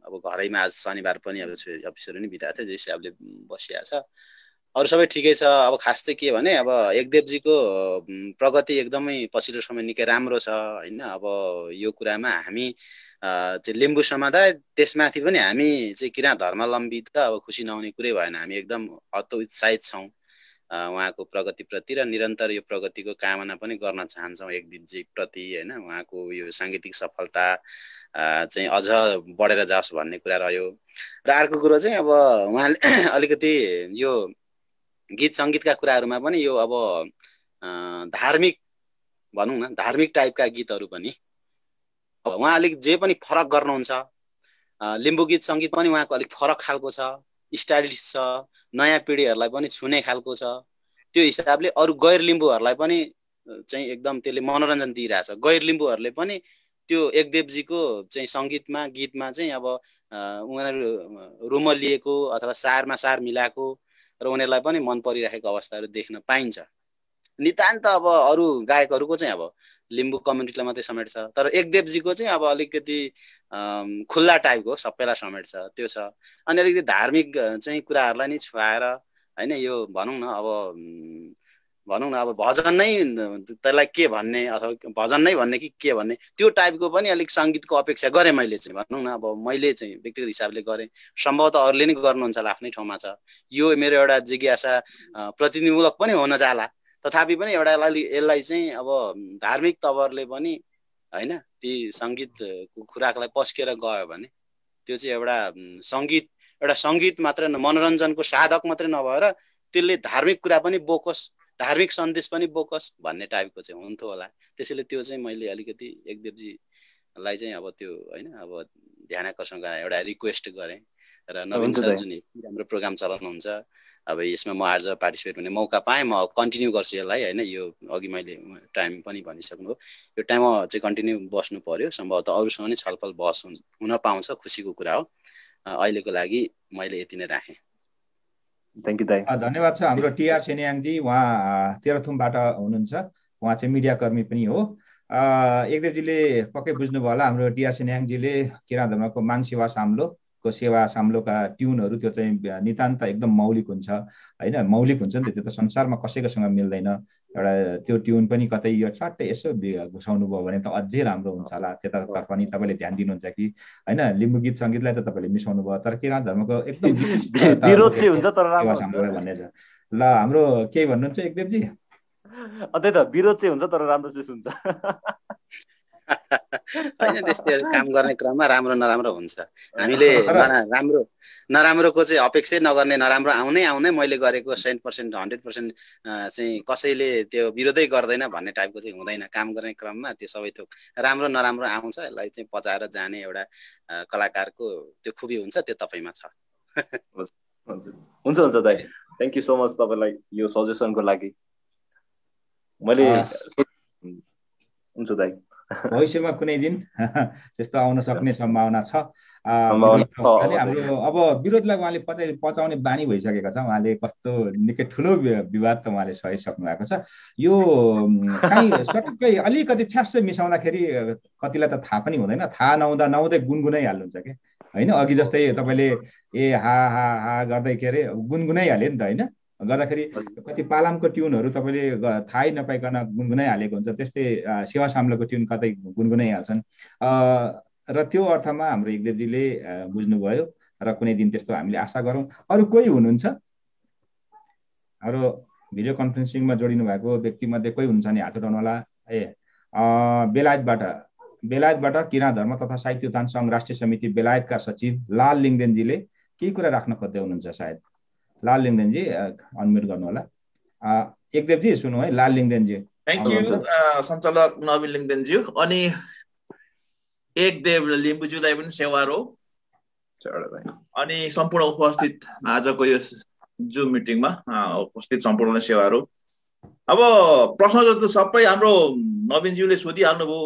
अब घरैमा आज शनिबार पनि अब अफिसहरू नि बिताएको थियो हिसाबले बसिहाल्छ अरू सबै ठिकै छ अब खास चाहिँ के भने अब एकदेवजीको प्रगति एकदमै पछिल्लो समय निकै राम्रो छ होइन अब यो कुरामा हामी चाहिँ लिम्बू समुदाय त्यसमाथि पनि हामी चाहिँ किरा धर्मावलम्बी त अब खुसी नहुने कुरै भएन हामी एकदम हतो उत्साहित छौँ उहाँको प्रगतिप्रति र निरन्तर यो प्रगतिको कामना पनि गर्न चाहन्छौँ एक दिनजीप्रति होइन उहाँको यो साङ्गीतिक सफलता चाहिँ अझ बढेर जाओस् भन्ने कुरा रह्यो र अर्को कुरो चाहिँ अब उहाँले अलिकति यो गीत सङ्गीतका कुराहरूमा पनि यो अब धार्मिक भनौँ न धार्मिक टाइपका गीतहरू पनि उहाँ अलिक जे पनि फरक गर्नुहुन्छ लिम्बू गीत सङ्गीत पनि उहाँको अलिक फरक खालको छ स्टाइलिस छ नयाँ पिँढीहरूलाई पनि छुने खालको छ त्यो हिसाबले अरू गैर लिम्बूहरूलाई पनि चाहिँ एकदम त्यसले मनोरञ्जन दिइरहेछ गैर लिम्बूहरूले पनि त्यो एकदेवजीको चाहिँ सङ्गीतमा गीतमा चाहिँ अब उनीहरू रुम लिएको अथवा सारमा सार मिलाएको र उनीहरूलाई पनि मन परिराखेको अवस्थाहरू देख्न पाइन्छ नितान्त अब अरू गायकहरूको चाहिँ अब लिम्बू कम्युनिटीलाई मात्रै समेट्छ तर एकदेवजीको चाहिँ अब अलिकति खुल्ला टाइपको सबैलाई समेट्छ त्यो छ अनि अलिकति धार्मिक चाहिँ कुराहरूलाई नै छुवाएर होइन यो भनौँ न अब भनौँ न अब भजन नै त्यसलाई के भन्ने अथवा भजन नै भन्ने कि के भन्ने त्यो टाइपको पनि अलिक सङ्गीतको अपेक्षा गरेँ मैले चाहिँ भनौँ न अब मैले चाहिँ व्यक्तिगत हिसाबले गरेँ सम्भवतः अरूले नै गर्नुहुन्छ होला आफ्नै ठाउँमा छ यो मेरो एउटा जिज्ञासा प्रतिनिधिमूलक पनि हुन जाला तथापि पनि एउटा यसलाई चाहिँ अब धार्मिक तवरले पनि होइन ती सङ्गीतको खुराकलाई पस्केर गयो भने त्यो चाहिँ एउटा सङ्गीत एउटा सङ्गीत मात्र मनोरञ्जनको साधक मात्रै नभएर त्यसले धार्मिक कुरा पनि बोकोस् धार्मिक सन्देश पनि बोकोस् भन्ने टाइपको चाहिँ हुन्थ्यो होला त्यसैले त्यो चाहिँ मैले अलिकति एकदेवजीलाई चाहिँ अब त्यो होइन अब ध्यान आकर्षण गरेर एउटा रिक्वेस्ट गरेँ र नवीन सर जुन राम्रो प्रोग्राम चलाउनुहुन्छ अब यसमा म आज पार्टिसिपेट हुने मौका पाएँ म कन्टिन्यू गर्छु यसलाई होइन यो अघि मैले टाइम पनि भनिसक्नु हो यो टाइममा चाहिँ कन्टिन्यू बस्नु पर्यो सम्भवतः अरूसँग नै छलफल बहस हुन पाउँछ खुसीको कुरा हो अहिलेको लागि मैले यति नै राखेँ थ्याङ्क यू दाइ धन्यवाद छ हाम्रो टिआर सेन्याङजी उहाँ तेह्रथुमबाट हुनुहुन्छ उहाँ चाहिँ मिडियाकर्मी पनि हो एकदेवजीले पक्कै बुझ्नुभयो होला हाम्रो टिआर सेन्याङजीले किराँत धर्मको मानसेवा साम्लो को सेवा साम्लोका ट्युनहरू त्यो चाहिँ नितान्त एकदम मौलिक हुन्छ होइन मौलिक हुन्छ नि त त्यो त संसारमा कसैकोसँग मिल्दैन एउटा त्यो ट्युन पनि कतै यो चट्टै यसो घुसाउनु भयो भने त अझै राम्रो हुन्छ होला त्यतातर्फ पनि तपाईँले ध्यान दिनुहुन्छ कि होइन लिम्बू गीत सङ्गीतलाई त तपाईँले मिसाउनु भयो तर किराँत धर्मको एकदम भन्ने छ ल हाम्रो केही भन्नुहुन्छ एकदेवजी त्यही त विरोध चाहिँ हुन्छ तर राम्रो चाहिँ सुन्छ होइन त्यस्तै काम गर्ने क्रममा राम्रो नराम्रो हुन्छ हामीले राम्रो नराम्रोको चाहिँ अपेक्षै नगर्ने नराम्रो आउनै आउनै मैले गरेको सेन्ट पर्सेन्ट हन्ड्रेड पर्सेन्ट चाहिँ कसैले त्यो विरोधै गर्दैन भन्ने टाइपको चाहिँ हुँदैन काम गर्ने क्रममा त्यो सबै थोक राम्रो नराम्रो आउँछ यसलाई चाहिँ पचाएर जाने एउटा कलाकारको त्यो खुबी हुन्छ त्यो तपाईँमा छ हुन्छ हुन्छ दाइ थ्याङ्क यू सो मच तपाईँलाई यो सजेसनको लागि मैले हुन्छ दाई भविष्यमा कुनै दिन त्यस्तो आउन सक्ने सम्भावना छ हाम्रो अब विरोधलाई उहाँले पचाइ पचाउने बानी भइसकेको छ उहाँले कस्तो निकै ठुलो विवाद त उहाँले सहिसक्नु भएको छ यो काहीँ सटक्कै अलिकति छ्यासै मिसाउँदाखेरि कतिलाई त थाहा पनि हुँदैन थाहा नहुँदा नहुँदै गुनगुनाइहाल्नुहुन्छ कि होइन अघि जस्तै तपाईँले ए हा हा हा गर्दै के अरे गुनगुनाइहाल्यो नि त होइन गर्दाखेरि कति पालामको ट्युनहरू तपाईँले थाहै नपाइकन गुनगुनाइहालेको हुन्छ त्यस्तै सेवा साम्लोको ट्युन कतै गुनगुनाइहाल्छन् र त्यो अर्थमा हाम्रो एकदेवजीले बुझ्नुभयो र कुनै दिन त्यस्तो हामीले आशा गरौँ अरू कोही हुनुहुन्छ हाम्रो भिडियो कन्फरेन्सिङमा जोडिनु भएको व्यक्तिमध्ये कोही हुन्छ नि हात उठाउनु होला ए बेलायतबाट बेलायतबाट किरा धर्म तथा साहित्य उत्थान सङ्घ राष्ट्रिय समिति बेलायतका सचिव लाल लिङ्गदेनजीले केही कुरा राख्न खोज्दै हुनुहुन्छ सायद लाल लिङ्गदेनजी अनम्युट गर्नु होला एकदेवजी सुनौ है लाल लिङ्गदेनजी थ्याङ्क यू सञ्चालक नवीन लिङ्गदेनज्यू अनि एकदेव लिम्बुज्यूलाई पनि सेवा हो अनि सम्पूर्ण उपस्थित आजको यो जुम मिटिङमा उपस्थित सम्पूर्ण सेवा हो अब प्रश्न जस्तो सबै हाम्रो नवीनज्यूले सोधिहाल्नुभयो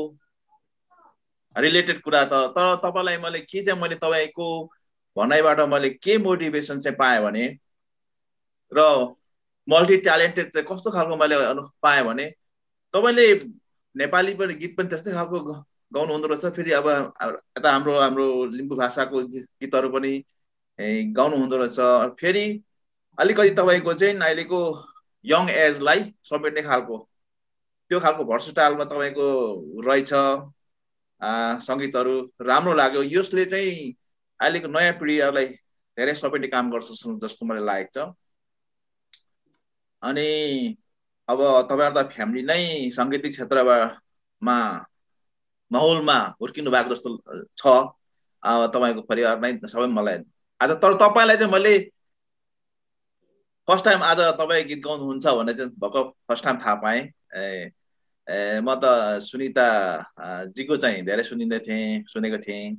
रिलेटेड कुरा त तर तपाईँलाई मैले के चाहिँ मैले तपाईँको भनाइबाट मैले के मोटिभेसन चाहिँ पाएँ भने र मल्टी ट्यालेन्टेड चाहिँ कस्तो खालको मैले पाएँ भने तपाईँले नेपाली पनि गीत पनि त्यस्तै खालको गाउनु गाउनुहुँदो रहेछ फेरि अब यता हाम्रो हाम्रो लिम्बू भाषाको गीतहरू पनि गाउनु हुँदो रहेछ फेरि अलिकति तपाईँको चाहिँ अहिलेको यङ एजलाई समेट्ने खालको त्यो खालको भर्सटाइलमा तपाईँको रहेछ सङ्गीतहरू राम्रो लाग्यो यसले चाहिँ अहिलेको नयाँ पिँढीहरूलाई धेरै समेट्ने काम गर्छ जस्तो मलाई लागेको छ अनि अब तपाईँहरू त फ्यामिली नै साङ्गीतिक क्षेत्रमा माहौलमा हुर्किनु भएको जस्तो छ अब तपाईँको परिवार नै सबै मलाई आज तर तपाईँलाई चाहिँ मैले फर्स्ट टाइम आज तपाईँ गीत गाउनुहुन्छ भने चाहिँ भर्खर फर्स्ट टाइम थाहा पाएँ ए म त जीको चाहिँ धेरै सुनिँदै थिएँ सुनेको थिएँ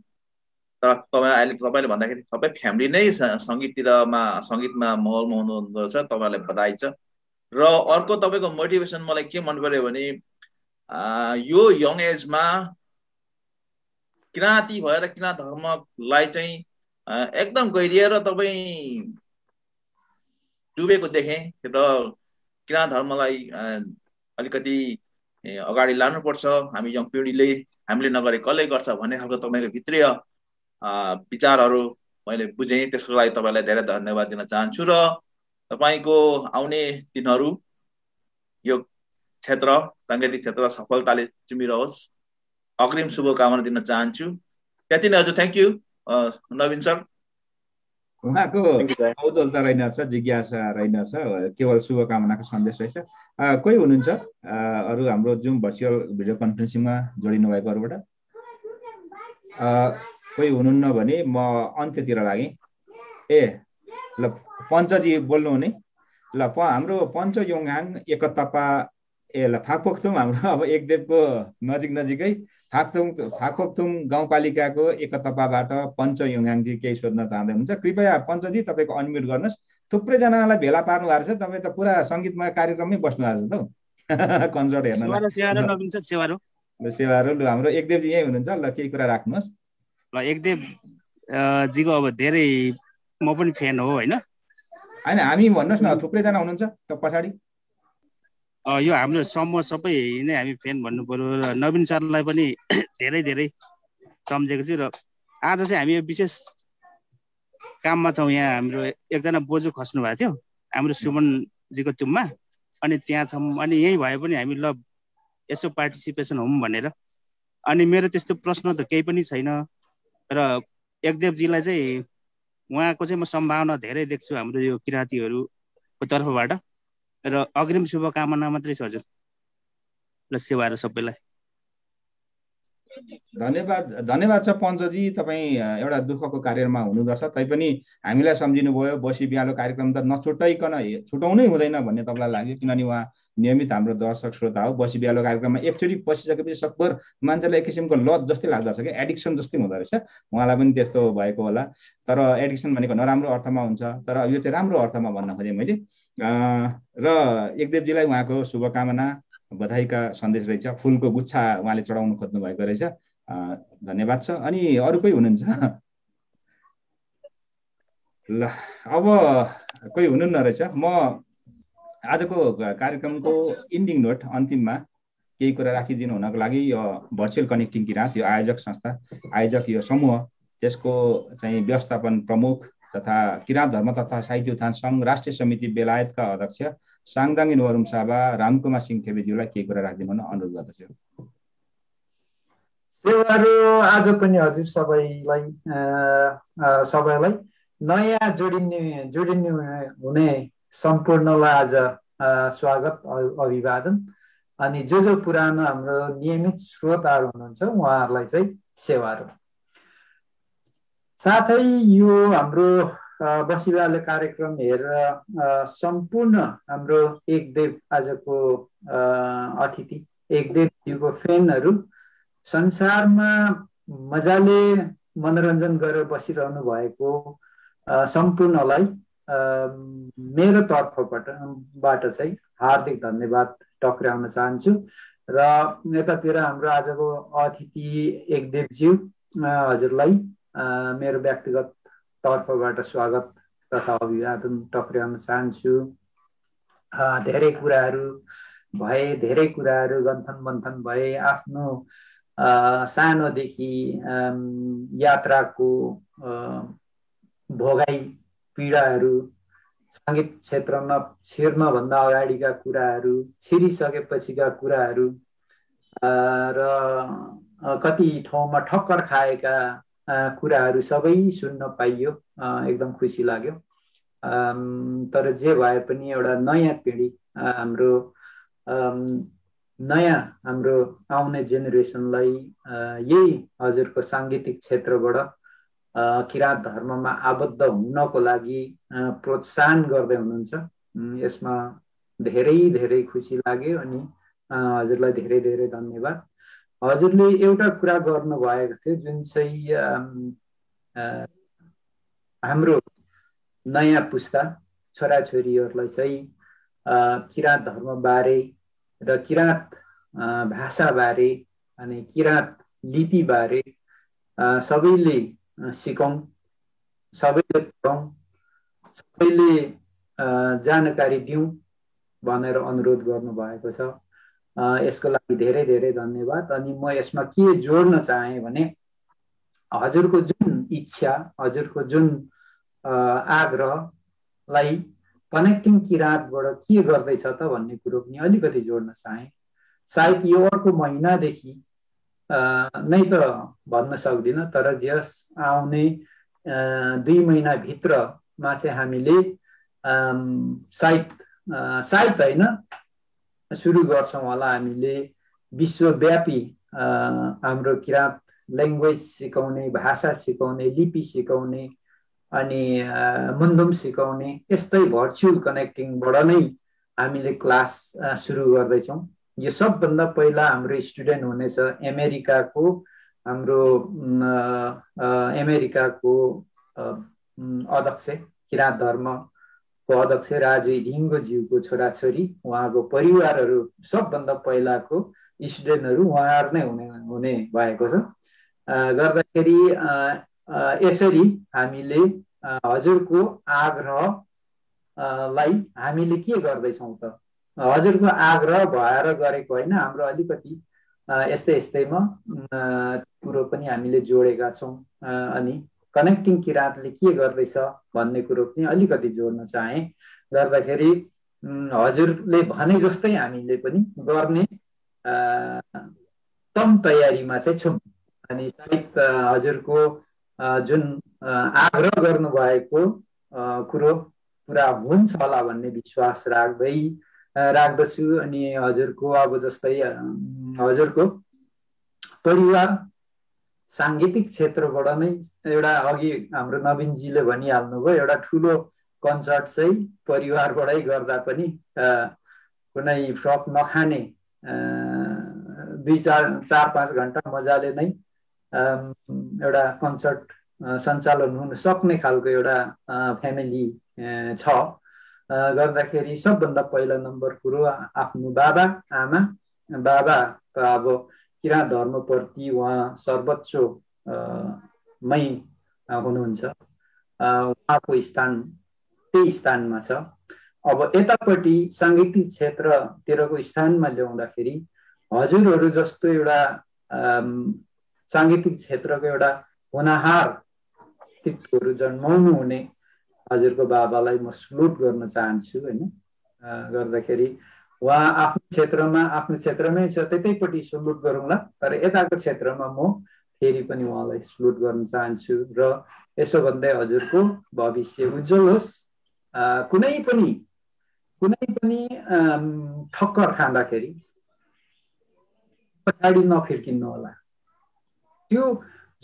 तर तपाईँ अहिले तपाईँले भन्दाखेरि सबै फ्यामिली नै सङ्गीततिरमा सङ्गीतमा माहौलमा हुनुहुँदो रहेछ तपाईँलाई बधाई छ र अर्को तपाईँको मोटिभेसन मलाई के मन पर्यो भने यो यङ एजमा किराँती भएर किराँत धर्मलाई चाहिँ एकदम गहिरिएर तपाईँ डुबेको देखेँ र किराँत धर्मलाई अलिकति अगाडि लानुपर्छ हामी यङ पिँढीले हामीले नगरे कसले गर्छ भन्ने खालको तपाईँको भित्रीय विचारहरू मैले बुझेँ त्यसको लागि तपाईँलाई धेरै धन्यवाद दिन चाहन्छु र तपाईँको आउने दिनहरू यो क्षेत्र साङ्गीतिक क्षेत्र सफलताले चुमिरहोस् अग्रिम शुभकामना दिन चाहन्छु त्यति नै हजुर थ्याङ्क यू नवीन सर उहाँको कौतलता रहेनछ जिज्ञासा रहेनछ केवल शुभकामनाको सन्देश रहेछ कोही हुनुहुन्छ अरू हाम्रो जुम भर्चुअल भिडियो कन्फरेन्सिङमा जोडिनु भएकोहरूबाट कोही हुनुहुन्न भने म अन्त्यतिर लागेँ ए ल पञ्चजी बोल्नु बोल्नुहुने ल प हाम्रो पञ्च योङहाङ एकतापा ए ल फाकफोकथुङ हाम्रो अब एकदेवको नजिक नजिकै फाकथुङ फाकफोकथुङ गाउँपालिकाको एकतापाबाट पञ्च योङहाङजी केही सोध्न चाहँदै हुन्छ कृपया पञ्चजी तपाईँको अनम्युट गर्नुहोस् थुप्रैजनालाई भेला पार्नु भएको छ तपाईँ त पुरा सङ्गीतमा कार्यक्रममै बस्नु भएको छ त कन्सर्ट हेर्न सेवाहरू लु हाम्रो एकदेवजी यहीँ हुनुहुन्छ ल केही कुरा राख्नुहोस् ल एकदेव जीको अब धेरै म पनि फ्यान हो होइन होइन हामी भन्नुहोस् न थुप्रैजना हुनुहुन्छ त पछाडि यो हाम्रो समूह सबै नै हामी फ्यान भन्नु पर्यो र नवीन सरलाई पनि धेरै धेरै सम्झेको छु र आज चाहिँ हामी यो विशेष काममा छौँ यहाँ हाम्रो एकजना बोजू खस्नु भएको थियो हाम्रो सुमनजीको तुममा अनि त्यहाँ छौँ अनि यहीँ भए पनि हामी ल यसो पार्टिसिपेसन हौँ भनेर अनि मेरो त्यस्तो प्रश्न त केही पनि छैन र एकदेवजीलाई चाहिँ उहाँको चाहिँ म सम्भावना धेरै देख्छु हाम्रो यो किराँतीहरूको तर्फबाट र अग्रिम शुभकामना मात्रै छ हजुर ल सेवाहरू सबैलाई धन्यवाद धन्यवाद छ पञ्चजी तपाईँ एउटा दुःखको कार्यमा हुनुदर्छ तैपनि हामीलाई भयो बसी बिहालो कार्यक्रम त नछुट्याइकन छुटाउनै हुँदैन भन्ने तपाईँलाई लाग्यो किनभने उहाँ नियमित हाम्रो दर्शक श्रोता हो बसी बिहालो कार्यक्रममा एकचोटि पसिसकेपछि सकभर मान्छेलाई एक किसिमको लज जस्तै लाग्दो रहेछ कि एडिक्सन जस्तै हुँदो रहेछ उहाँलाई पनि त्यस्तो भएको होला तर एडिक्सन भनेको नराम्रो अर्थमा हुन्छ तर यो चाहिँ राम्रो अर्थमा भन्न खोजेँ मैले र एकदेवजीलाई उहाँको शुभकामना बधाईका सन्देश रहेछ फुलको गुच्छा उहाँले चढाउनु खोज्नु भएको रहेछ धन्यवाद छ अनि अरू कोही हुनुहुन्छ ल अब कोही हुनुहुन्न रहेछ म आजको कार्यक्रमको इन्डिङ नोट अन्तिममा केही कुरा राखिदिनु हुनको लागि यो भर्चुअल कनेक्टिङ किराँत यो आयोजक संस्था आयोजक यो समूह त्यसको चाहिँ व्यवस्थापन प्रमुख तथा किराँत धर्म तथा साहित्य उत्थान सङ्घ राष्ट्रिय समिति बेलायतका अध्यक्ष साङदाङ इन्वरुम साबा रामकुमार सिंह खेबेज्यूलाई केही कुरा राखिदिनु हुन अनुरोध गर्दछु सेवाहरू आज पनि हजुर सबैलाई सबैलाई नयाँ जोडिने जोडिने हुने सम्पूर्णलाई आज स्वागत अभिवादन अनि जो जो पुरानो हाम्रो नियमित श्रोताहरू हुनुहुन्छ उहाँहरूलाई चाहिँ सेवाहरू साथै यो हाम्रो बसिलाले कार्यक्रम हेरेर सम्पूर्ण हाम्रो एकदेव आजको अतिथि एकदेवज्यूको फ्यानहरू संसारमा मजाले मनोरञ्जन गरेर बसिरहनु भएको सम्पूर्णलाई मेरो तर्फबाट बाट चाहिँ हार्दिक धन्यवाद टक्राउन चाहन्छु र यतातिर हाम्रो आजको अतिथि एकदेवज्यू हजुरलाई मेरो व्यक्तिगत तर्फबाट स्वागत तथा अभिवादन टक्राउन चाहन्छु धेरै कुराहरू भए धेरै कुराहरू गन्थन मन्थन भए आफ्नो सानोदेखि यात्राको भोगाई पीडाहरू सङ्गीत क्षेत्रमा छिर्नभन्दा अगाडिका कुराहरू छिरिसकेपछिका कुराहरू र कति ठाउँमा ठक्कर खाएका कुराहरू सबै सुन्न पाइयो एकदम खुसी लाग्यो तर जे भए पनि एउटा नयाँ पिँढी हाम्रो नयाँ हाम्रो आउने जेनेरेसनलाई यही हजुरको साङ्गीतिक क्षेत्रबाट किराँत धर्ममा आबद्ध हुनको लागि प्रोत्साहन गर्दै हुनुहुन्छ यसमा धेरै धेरै खुसी लाग्यो अनि हजुरलाई धेरै धेरै धन्यवाद हजुरले एउटा कुरा गर्नुभएको थियो जुन चाहिँ हाम्रो नयाँ पुस्ता छोराछोरीहरूलाई चाहिँ किराँत धर्मबारे र किराँत भाषाबारे अनि किराँत लिपिबारे सबैले सिकौँ सबैले पढौँ सबैले जानकारी दिउँ भनेर अनुरोध गर्नुभएको छ यसको लागि धेरै धेरै धन्यवाद अनि म यसमा के जोड्न चाहेँ भने हजुरको जुन इच्छा हजुरको जुन आग्रहलाई कनेक्टिङ किराँतबाट के गर्दैछ त भन्ने कुरो पनि अलिकति जोड्न चाहेँ सायद यो अर्को महिनादेखि नै त भन्न सक्दिनँ तर जस आउने दुई महिनाभित्रमा चाहिँ हामीले सायद सायद होइन सुरु गर्छौँ होला हामीले विश्वव्यापी हाम्रो किराँत ल्याङ्ग्वेज सिकाउने भाषा सिकाउने लिपि सिकाउने अनि मुन्दुम सिकाउने यस्तै भर्चुअल कनेक्टिङबाट नै हामीले क्लास सुरु गर्दैछौँ यो सबभन्दा पहिला हाम्रो स्टुडेन्ट हुनेछ अमेरिकाको हाम्रो अमेरिकाको अध्यक्ष किराँत धर्म को अध्यक्ष राजु लिङ्गज्यूको छोराछोरी उहाँको परिवारहरू सबभन्दा पहिलाको स्टुडेन्टहरू उहाँहरू नै हुने हुने भएको छ गर्दाखेरि यसरी हामीले हजुरको आग्रहलाई हामीले के गर्दैछौँ त हजुरको आग्रह भएर गरेको होइन हाम्रो अलिकति यस्तै यस्तैमा कुरो पनि हामीले जोडेका छौँ अनि कनेक्टिङ किराँतले के गर्दैछ भन्ने कुरो पनि अलिकति जोड्न चाहे गर्दाखेरि हजुरले भने जस्तै हामीले पनि गर्ने तम तयारीमा चाहिँ छौँ अनि सायद हजुरको जुन आग्रह गर्नुभएको कुरो पुरा हुन्छ होला भन्ने विश्वास राख्दै राख्दछु अनि हजुरको अब जस्तै हजुरको परिवार साङ्गीतिक क्षेत्रबाट नै एउटा अघि हाम्रो नवीनजीले भनिहाल्नुभयो एउटा ठुलो कन्सर्ट चाहिँ परिवारबाटै गर्दा पनि कुनै फ्रक नखाने दुई चार चार पाँच घन्टा मजाले नै एउटा कन्सर्ट सञ्चालन हुन सक्ने खालको एउटा फ्यामिली छ गर्दाखेरि सबभन्दा पहिला नम्बर कुरो आफ्नो बाबा आमा बाबा त अब किरा धर्मप्रति उहाँ सर्वोच्च मै हुनुहुन्छ उहाँको स्थान त्यही स्थानमा छ अब यतापट्टि साङ्गीतिक क्षेत्रतिरको स्थानमा ल्याउँदाखेरि हजुरहरू जस्तो एउटा साङ्गीतिक क्षेत्रको एउटा हुनाहार व्यक्तित्वहरू जन्माउनु हुने हजुरको बाबालाई म सल्युट गर्न चाहन्छु होइन गर्दाखेरि वा आफ्नो क्षेत्रमा आफ्नो क्षेत्रमै छ त्यतैपट्टि सुलुट गरौँला तर यताको क्षेत्रमा म फेरि पनि उहाँलाई सुलुट गर्न चाहन्छु र यसो भन्दै हजुरको भविष्य उज्जवल होस् कुनै पनि कुनै पनि ठक्कर खाँदाखेरि पछाडि नफिर्किनु होला त्यो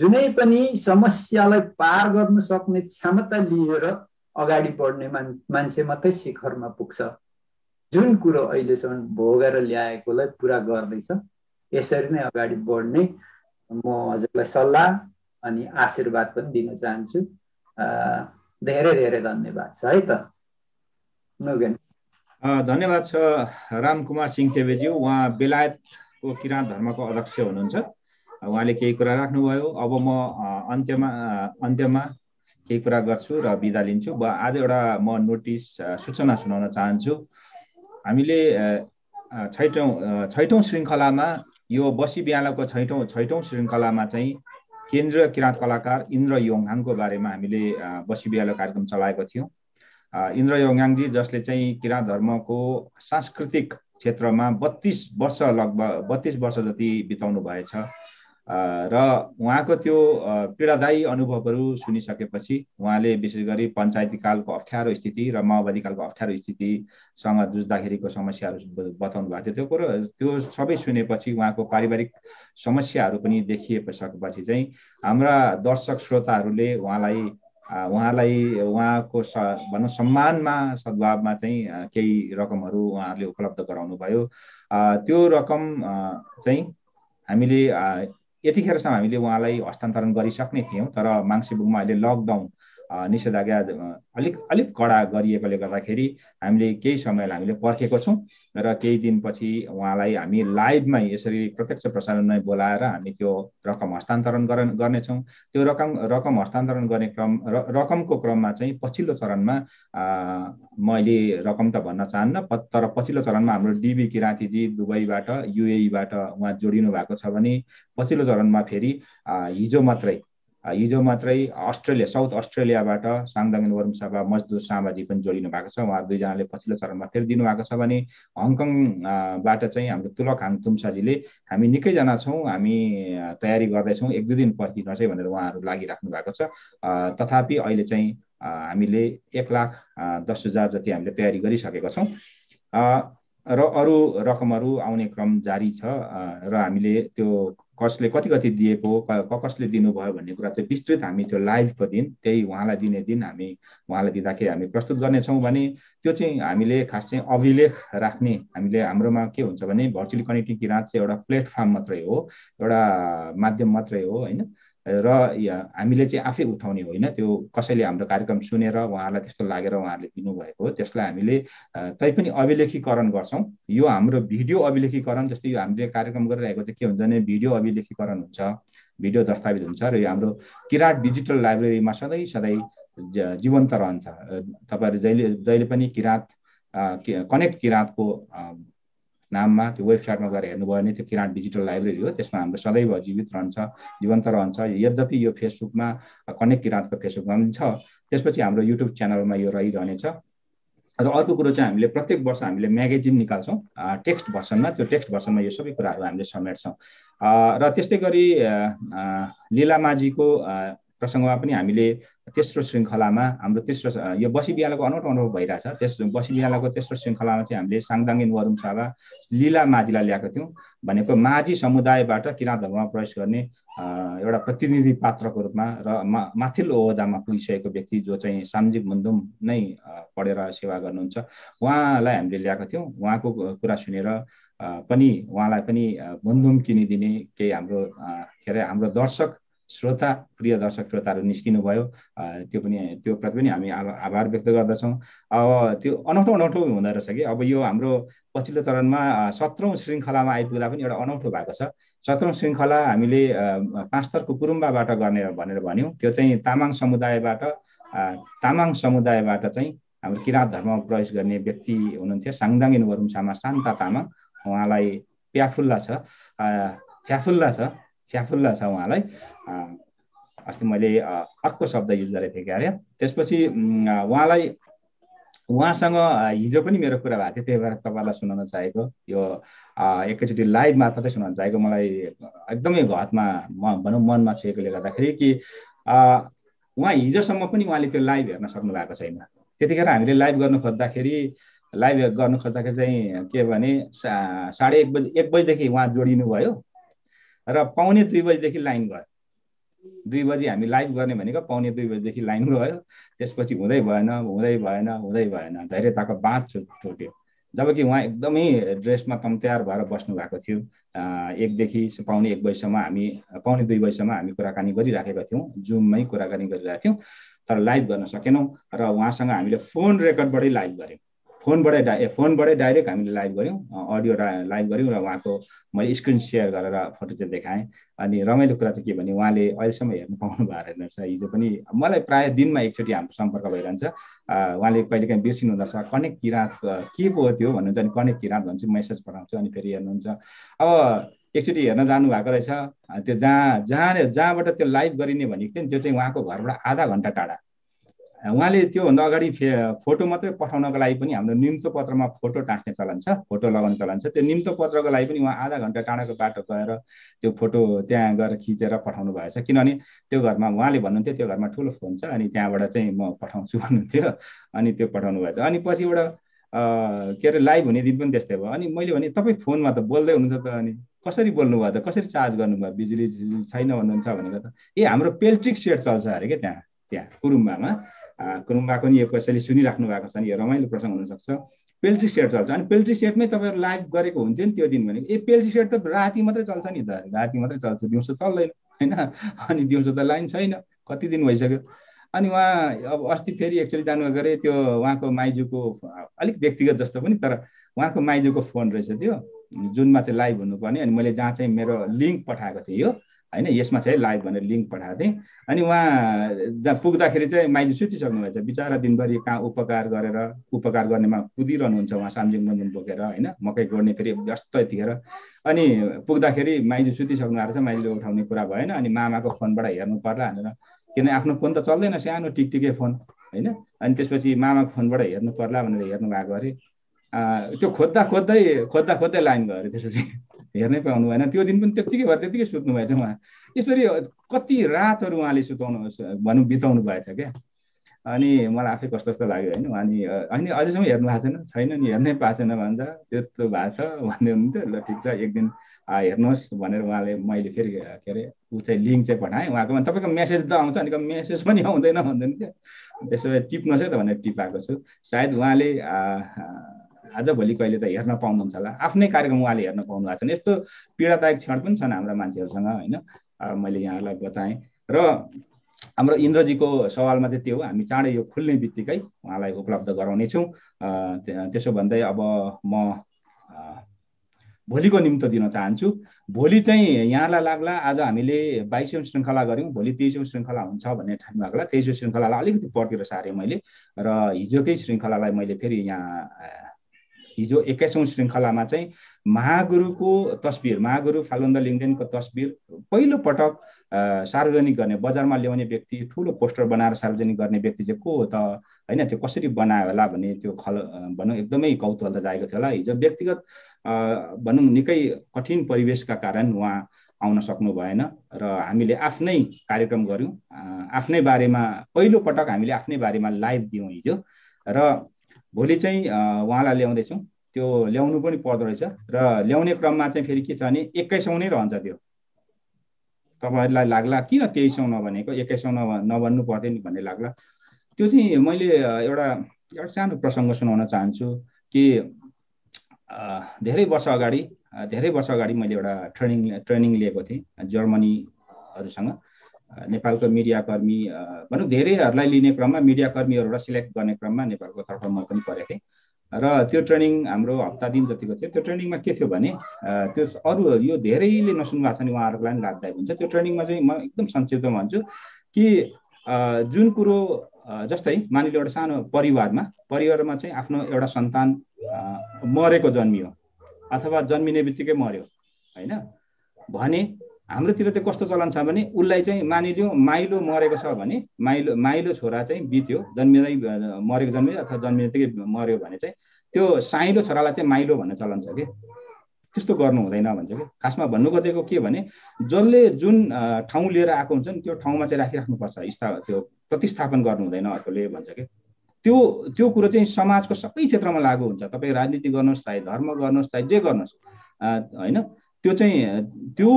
जुनै पनि समस्यालाई पार गर्न सक्ने क्षमता लिएर अगाडि बढ्ने मान्छे मात्रै शिखरमा पुग्छ जुन कुरो अहिलेसम्म भोगेर ल्याएकोलाई पुरा गर्दैछ यसरी नै अगाडि बढ्ने म हजुरलाई सल्लाह अनि आशीर्वाद पनि दिन चाहन्छु धेरै धेरै धन्यवाद छ है त नुगेन धन्यवाद छ रामकुमार सिंह थेवेज्यू उहाँ बेलायतको किराँत धर्मको अध्यक्ष हुनुहुन्छ उहाँले केही कुरा राख्नुभयो अब म अन्त्यमा अन्त्यमा केही कुरा गर्छु र बिदा लिन्छु आज एउटा म नोटिस सूचना सुनाउन चाहन्छु हामीले छैटौँ छैटौँ श्रृङ्खलामा यो बसी बिहालाको छैटौँ छैटौँ श्रृङ्खलामा चाहिँ केन्द्रीय किराँत कलाकार इन्द्र योङहाङको बारेमा हामीले बसी बिहालो कार्यक्रम चलाएको थियौँ इन्द्र योङ्याङजी जसले चाहिँ किराँत धर्मको सांस्कृतिक क्षेत्रमा बत्तिस वर्ष लगभग बत्तिस वर्ष जति बिताउनु भएछ र उहाँको त्यो पीडादायी अनुभवहरू सुनिसकेपछि उहाँले विशेष गरी पञ्चायती कालको अप्ठ्यारो स्थिति र माओवादी कालको अप्ठ्यारो स्थितिसँग जुझ्दाखेरिको समस्याहरू बताउनु भएको थियो त्यो कुरो त्यो सबै सुनेपछि उहाँको पारिवारिक समस्याहरू पनि देखिएपछि चाहिँ हाम्रा दर्शक श्रोताहरूले उहाँलाई उहाँलाई उहाँको स भनौँ सम्मानमा सद्भावमा चाहिँ केही रकमहरू उहाँहरूले उपलब्ध गराउनु भयो त्यो रकम चाहिँ हामीले यतिखेरसम्म हामीले उहाँलाई हस्तान्तरण गरिसक्ने थियौँ तर माङ्सेबुङमा अहिले लकडाउन निषेधाज्ञा अलिक अलिक कडा गरिएकोले गर्दाखेरि हामीले केही समयलाई हामीले पर्खेको छौँ र केही दिनपछि उहाँलाई हामी लाइभमै यसरी प्रत्यक्ष प्रसारणमै बोलाएर हामी त्यो रकम हस्तान्तरण गर गर्नेछौँ त्यो रकम रकम हस्तान्तरण गर्ने क्रम र रकमको क्रममा चाहिँ पछिल्लो चरणमा मैले रकम त भन्न चाहन्न प तर पछिल्लो चरणमा हाम्रो डिबी किराँतीजी दुबईबाट युएईबाट उहाँ जोडिनु भएको छ भने पछिल्लो चरणमा फेरि हिजो मात्रै हिजो मात्रै अस्ट्रेलिया साउथ अस्ट्रेलियाबाट साङदाङ सभा मजदुर सामाजिक पनि जोडिनु भएको छ उहाँहरू दुईजनाले पछिल्लो चरणमा फेरि दिनुभएको छ भने हङकङबाट चाहिँ हाम्रो तुलक हाङ तुम्साजीले हामी निकैजना छौँ हामी तयारी गर्दैछौँ एक दुई दिन पछि नसै भनेर उहाँहरू लागिराख्नु भएको छ तथापि अहिले चाहिँ हामीले एक लाख दस हजार जति हामीले तयारी गरिसकेका छौँ र अरू रकमहरू आउने क्रम जारी छ र हामीले त्यो कसले कति कति दिएको क कसले दिनुभयो भन्ने कुरा चाहिँ विस्तृत हामी त्यो लाइभको दिन त्यही उहाँलाई दिने दिन हामी उहाँलाई दिँदाखेरि हामी प्रस्तुत गर्नेछौँ भने त्यो चाहिँ हामीले खास चाहिँ अभिलेख राख्ने हामीले हाम्रोमा के हुन्छ भने भर्चुअली कनेक्टिङ किराँत चाहिँ एउटा प्लेटफर्म मात्रै हो एउटा माध्यम मात्रै हो होइन र हामीले चाहिँ आफै उठाउने होइन त्यो कसैले हाम्रो कार्यक्रम सुनेर उहाँहरूलाई त्यस्तो लागेर उहाँहरूले दिनुभएको हो त्यसलाई हामीले तैपनि अभिलेखीकरण गर्छौँ यो हाम्रो भिडियो अभिलेखीकरण जस्तै यो हामीले कार्यक्रम गरिरहेको चाहिँ के हुन्छ भने भिडियो अभिलेखीकरण हुन्छ भिडियो दस्तावेज हुन्छ र यो हाम्रो किराट डिजिटल लाइब्रेरीमा सधैँ सधैँ जीवन्त रहन्छ तपाईँहरू जहिले जहिले पनि किराँत कनेक्ट किराँतको नाममा त्यो वेबसाइटमा गएर हेर्नुभयो भने त्यो किराँत डिजिटल लाइब्रेरी हो त्यसमा हाम्रो सदैव जीवित रहन्छ जीवन्त रहन्छ यद्यपि यो फेसबुकमा कनेक्ट किराँतको फेसबुकमा पनि छ त्यसपछि हाम्रो युट्युब च्यानलमा यो रहिरहनेछ र अर्को कुरो चाहिँ हामीले प्रत्येक वर्ष हामीले म्यागजिन निकाल्छौँ टेक्स्ट भर्सनमा त्यो टेक्स्ट भर्सनमा यो सबै कुराहरू हामीले समेट्छौँ र त्यस्तै गरी लीलामाझीको प्रसङ्गमा पनि हामीले तेस्रो श्रृङ्खलामा हाम्रो तेस्रो यो बसी बिहालको अनौठो अनुभव छ त्यस बसी बिहालको तेस्रो श्रृङ्खलामा चाहिँ हामीले साङदाङ्गिन वरुम साबा लीला माझीलाई ल्याएको थियौँ भनेको माझी समुदायबाट किराँत धर्ममा प्रवेश गर्ने एउटा प्रतिनिधि पात्रको रूपमा र मा माथिल्लो ओहदामा पुगिसकेको व्यक्ति जो चाहिँ सामाजिक मुन्दुम नै पढेर सेवा गर्नुहुन्छ उहाँलाई हामीले ल्याएको थियौँ उहाँको कुरा सुनेर पनि उहाँलाई पनि मुन्दुम किनिदिने केही हाम्रो के अरे हाम्रो दर्शक श्रोता प्रिय दर्शक श्रोताहरू निस्किनु भयो त्यो पनि त्यो प्रति पनि हामी आभार व्यक्त गर्दछौँ अब त्यो अनौठो अनौठो हुँदो रहेछ कि अब यो हाम्रो पछिल्लो चरणमा सत्रौँ श्रृङ्खलामा आइपुग्दा पनि एउटा अनौठो भएको छ सत्रौँ श्रृङ्खला हामीले पाँच थरको कुरुम्बाबाट गर्ने भनेर भन्यौँ त्यो चाहिँ तामाङ समुदायबाट तामाङ समुदायबाट चाहिँ हाम्रो किराँत धर्ममा प्रवेश गर्ने व्यक्ति हुनुहुन्थ्यो साङदाङ्गिन इनवरुम्सामा शान्ता तामाङ उहाँलाई प्याफुल्ला छ प्याफुल्ला छ स्याफुल्ला छ उहाँलाई अस्ति मैले अर्को शब्द युज गरेको थिएँ क्यारे त्यसपछि उहाँलाई उहाँसँग हिजो पनि मेरो कुरा भएको थियो त्यही भएर तपाईँलाई सुनाउन चाहेको यो एकैचोटि लाइभ मार्फतै सुनाउन चाहेको मलाई एकदमै घटमा म भनौँ मनमा छुएकोले गर्दाखेरि कि उहाँ हिजोसम्म पनि उहाँले त्यो लाइभ हेर्न सक्नु भएको छैन त्यतिखेर हामीले लाइभ गर्नु खोज्दाखेरि लाइभ गर्नु खोज्दाखेरि चाहिँ के भने सा साढे एक बजी एक बजीदेखि उहाँ जोडिनु भयो र पाउने दुई बजीदेखि लाइन गयो दुई बजी हामी लाइभ गर्ने भनेको पाउने दुई बजीदेखि लाइन गयो त्यसपछि हुँदै भएन हुँदै भएन हुँदै भएन धैर्यताको बाँध छुट्यो जबकि उहाँ एकदमै ड्रेसमा तयार भएर बस्नु भएको थियो एकदेखि पाउने एक बजीसम्म हामी पाउने दुई बजीसम्म हामी कुराकानी गरिराखेका थियौँ जुममै कुराकानी गरिरहेको थियौँ तर लाइभ गर्न सकेनौँ र उहाँसँग हामीले फोन रेकर्डबाटै लाइभ गऱ्यौँ फोनबाटै डा फोनबाटै डाइरेक्ट हामीले लाइभ गऱ्यौँ अडियो लाइभ गऱ्यौँ र उहाँको मैले स्क्रिन सेयर गरेर फोटो चाहिँ देखाएँ अनि रमाइलो कुरा चाहिँ के भने उहाँले अहिलेसम्म हेर्नु पाउनु भएर रहेछ हिजो पनि मलाई प्रायः दिनमा एकचोटि हाम्रो सम्पर्क भइरहन्छ उहाँले कहिलेकाहीँ बिर्सिनु हुँदो रहेछ कनेक्ट किराँत के पो त्यो भन्नुहुन्छ अनि कनेक्ट किराँत भन्छु मेसेज पठाउँछु अनि फेरि हेर्नुहुन्छ अब एकचोटि हेर्न जानुभएको रहेछ त्यो जहाँ जहाँ जहाँबाट त्यो लाइभ गरिने भनेको थियो नि त्यो चाहिँ उहाँको घरबाट आधा घन्टा टाढा उहाँले त्योभन्दा अगाडि फे फोटो मात्रै पठाउनको लागि पनि हाम्रो निम्तो पत्रमा फोटो टाँच्ने चलन छ फोटो लगाउने चलन छ त्यो निम्तो पत्रको लागि पनि उहाँ आधा घन्टा टाढाको बाटो गएर त्यो फोटो त्यहाँ गएर खिचेर पठाउनु भएछ किनभने त्यो घरमा उहाँले भन्नुहुन्थ्यो त्यो घरमा ठुलो फोन छ अनि त्यहाँबाट चाहिँ म पठाउँछु भन्नुहुन्थ्यो अनि त्यो पठाउनु भएछ अनि पछिबाट के अरे लाइभ हुने दिन पनि त्यस्तै भयो अनि मैले भने तपाईँ फोनमा त बोल्दै हुनुहुन्छ त अनि कसरी बोल्नु भयो त कसरी चार्ज गर्नुभयो बिजुली छैन भन्नुहुन्छ भनेको त ए हाम्रो पेल्ट्रिक सेट चल्छ अरे क्या त्यहाँ त्यहाँ कुरुम्बामा भएको नि यो कसैले सुनिराख्नु भएको छ नि यो रमाइलो प्रसङ्ग हुनसक्छ पेल्ट्री सेट चल्छ अनि पेल्ट्री सेटमै तपाईँहरू लाइभ गरेको हुन्थ्यो नि त्यो दिन भने ए पेल्ट्री सेट त राति मात्रै चल्छ नि त राति मात्रै चल्छ दिउँसो चल्दैन होइन अनि दिउँसो त लाइन छैन कति दिन भइसक्यो अनि उहाँ अब अस्ति फेरि एक्चुली जानु गरे त्यो उहाँको माइजूको अलिक व्यक्तिगत जस्तो पनि तर उहाँको माइजूको फोन रहेछ त्यो जुनमा चाहिँ लाइभ हुनुपर्ने अनि मैले जहाँ चाहिँ मेरो लिङ्क पठाएको थिएँ यो होइन यसमा चाहिँ लाइभ भनेर लिङ्क पठाएको थिएँ अनि उहाँ जहाँ पुग्दाखेरि चाहिँ माइज सुतिसक्नु भएछ बिचरा दिनभरि कहाँ उपकार गरेर उपकार गर्नेमा कुदिरहनुहुन्छ उहाँ सामजिङ मन्जुन बोकेर होइन मकै गोड्ने फेरि व्यस्त यतिखेर अनि पुग्दाखेरि माइज सुतिसक्नु भएको छ माइजले उठाउने कुरा भएन अनि मामाको फोनबाट हेर्नु पर्ला भनेर किनभने आफ्नो फोन त चल्दैन सानो टिकटिकै फोन होइन अनि त्यसपछि मामाको फोनबाट हेर्नु पर्ला भनेर हेर्नु भएको अरे त्यो खोज्दा खोज्दै खोज्दा खोज्दै लाइन गयो अरे त्यसपछि हेर्नै पाउनु भएन त्यो दिन पनि त्यत्तिकै भयो त्यत्तिकै सुत्नु भएछ उहाँ यसरी कति रातहरू उहाँले सुताउनु भनौँ बिताउनु भएछ क्या अनि मलाई आफै कस्तो कस्तो लाग्यो होइन अनि अनि अझैसम्म हेर्नु भएको छैन छैन नि हेर्नै पाएको छैन भन्छ त्यस्तो भएको छ भन्दै हुनुहुन्थ्यो ल ठिक छ एक दिन हेर्नुहोस् भनेर उहाँले मैले फेरि के अरे ऊ चाहिँ लिङ्क चाहिँ पठाएँ उहाँकोमा तपाईँको मेसेज त आउँछ अनि मेसेज पनि आउँदैन भन्दैन थियो त्यसो भए टिप्नुहोस् है त भनेर टिपाएको छु सायद उहाँले आज भोलि कहिले त हेर्न पाउनुहुन्छ होला आफ्नै कार्यक्रम उहाँले हेर्न पाउनु भएको छैन यस्तो पीडादायक क्षण पनि छन् हाम्रा मान्छेहरूसँग होइन मैले यहाँलाई बताएँ र हाम्रो इन्द्रजीको सवालमा चाहिँ त्यो हो हामी चाँडै यो खुल्ने बित्तिकै उहाँलाई उपलब्ध गराउनेछौँ त्यसो भन्दै अब म भोलिको निम्तो दिन चाहन्छु भोलि चाहिँ यहाँलाई लाग्ला आज हामीले बाइसौँ श्रृङ्खला गऱ्यौँ भोलि तेइसौँ श्रृङ्खला हुन्छ भन्ने ठान्नु भएको होला तेइसौँ श्रृङ्खलालाई अलिकति पढ्तिर सारेँ मैले र हिजोकै श्रृङ्खलालाई मैले फेरि यहाँ हिजो एक्काइसौँ श्रृङ्खलामा चाहिँ महागुरुको तस्बिर महागुरु फालुन्द लिङ्गडेनको तस्बिर पहिलो पटक सार्वजनिक गर्ने बजारमा ल्याउने व्यक्ति ठुलो पोस्टर बनाएर सार्वजनिक गर्ने व्यक्ति चाहिँ को हो त होइन त्यो कसरी बनायो होला भन्ने त्यो खल भनौँ एकदमै कौतूहल त जाएको थियो होला हिजो व्यक्तिगत भनौँ निकै कठिन परिवेशका कारण उहाँ आउन सक्नु भएन र हामीले आफ्नै कार्यक्रम गऱ्यौँ आफ्नै बारेमा पहिलोपटक हामीले आफ्नै बारेमा लाइभ दियौँ हिजो र भोलि चाहिँ उहाँलाई ल्याउँदैछौँ त्यो ल्याउनु पनि पर्दो रहेछ र ल्याउने क्रममा चाहिँ फेरि के छ भने एक्काइसौँ नै रहन्छ त्यो तपाईँहरूलाई लाग्ला किन तेइसौँ नभनेको एक्काइसौँ नभ नभन्नु पर्थ्यो नि भन्ने लाग्ला त्यो चाहिँ मैले एउटा एउटा सानो प्रसङ्ग सुनाउन चाहन्छु कि धेरै वर्ष अगाडि धेरै वर्ष अगाडि मैले एउटा ट्रेनिङ ट्रेनिङ लिएको थिएँ जर्मनीहरूसँग नेपालको मिडियाकर्मी भनौँ धेरैहरूलाई लिने क्रममा मिडियाकर्मीहरूबाट सिलेक्ट गर्ने क्रममा नेपालको तर्फ म पनि परेको थिएँ र त्यो ट्रेनिङ हाम्रो हप्ता दिन जतिको थियो त्यो ट्रेनिङमा के थियो भने त्यो अरू यो धेरैले नसुन्नु भएको छ भने उहाँहरूको लागि लाभदायक हुन्छ त्यो ट्रेनिङमा चाहिँ म एकदम संक्षिप्तमा भन्छु कि जुन कुरो जस्तै मानिलियो एउटा सानो परिवारमा परिवारमा चाहिँ आफ्नो एउटा सन्तान मरेको जन्मियो अथवा जन्मिने बित्तिकै मऱ्यो होइन भने हाम्रोतिर चाहिँ कस्तो चलन छ भने उसलाई चाहिँ मानिलिउँ माइलो मरेको छ भने माइलो माइलो छोरा चाहिँ बित्यो जन्मिँदै मरेको जन्मियो अथवा जन्मिँदै मऱ्यो भने चाहिँ त्यो साइलो छोरालाई चाहिँ माइलो भन्ने चलन छ कि त्यस्तो गर्नु हुँदैन भन्छ कि खासमा भन्नु खोजेको के भने जसले जुन ठाउँ लिएर आएको हुन्छ नि त्यो ठाउँमा चाहिँ राखिराख्नुपर्छ स्था त्यो प्रतिस्थापन गर्नु हुँदैन अर्कोले भन्छ कि त्यो त्यो कुरो चाहिँ समाजको सबै क्षेत्रमा लागु हुन्छ तपाईँ राजनीति गर्नुहोस् चाहे धर्म गर्नुहोस् चाहे जे गर्नुहोस् होइन त्यो चाहिँ त्यो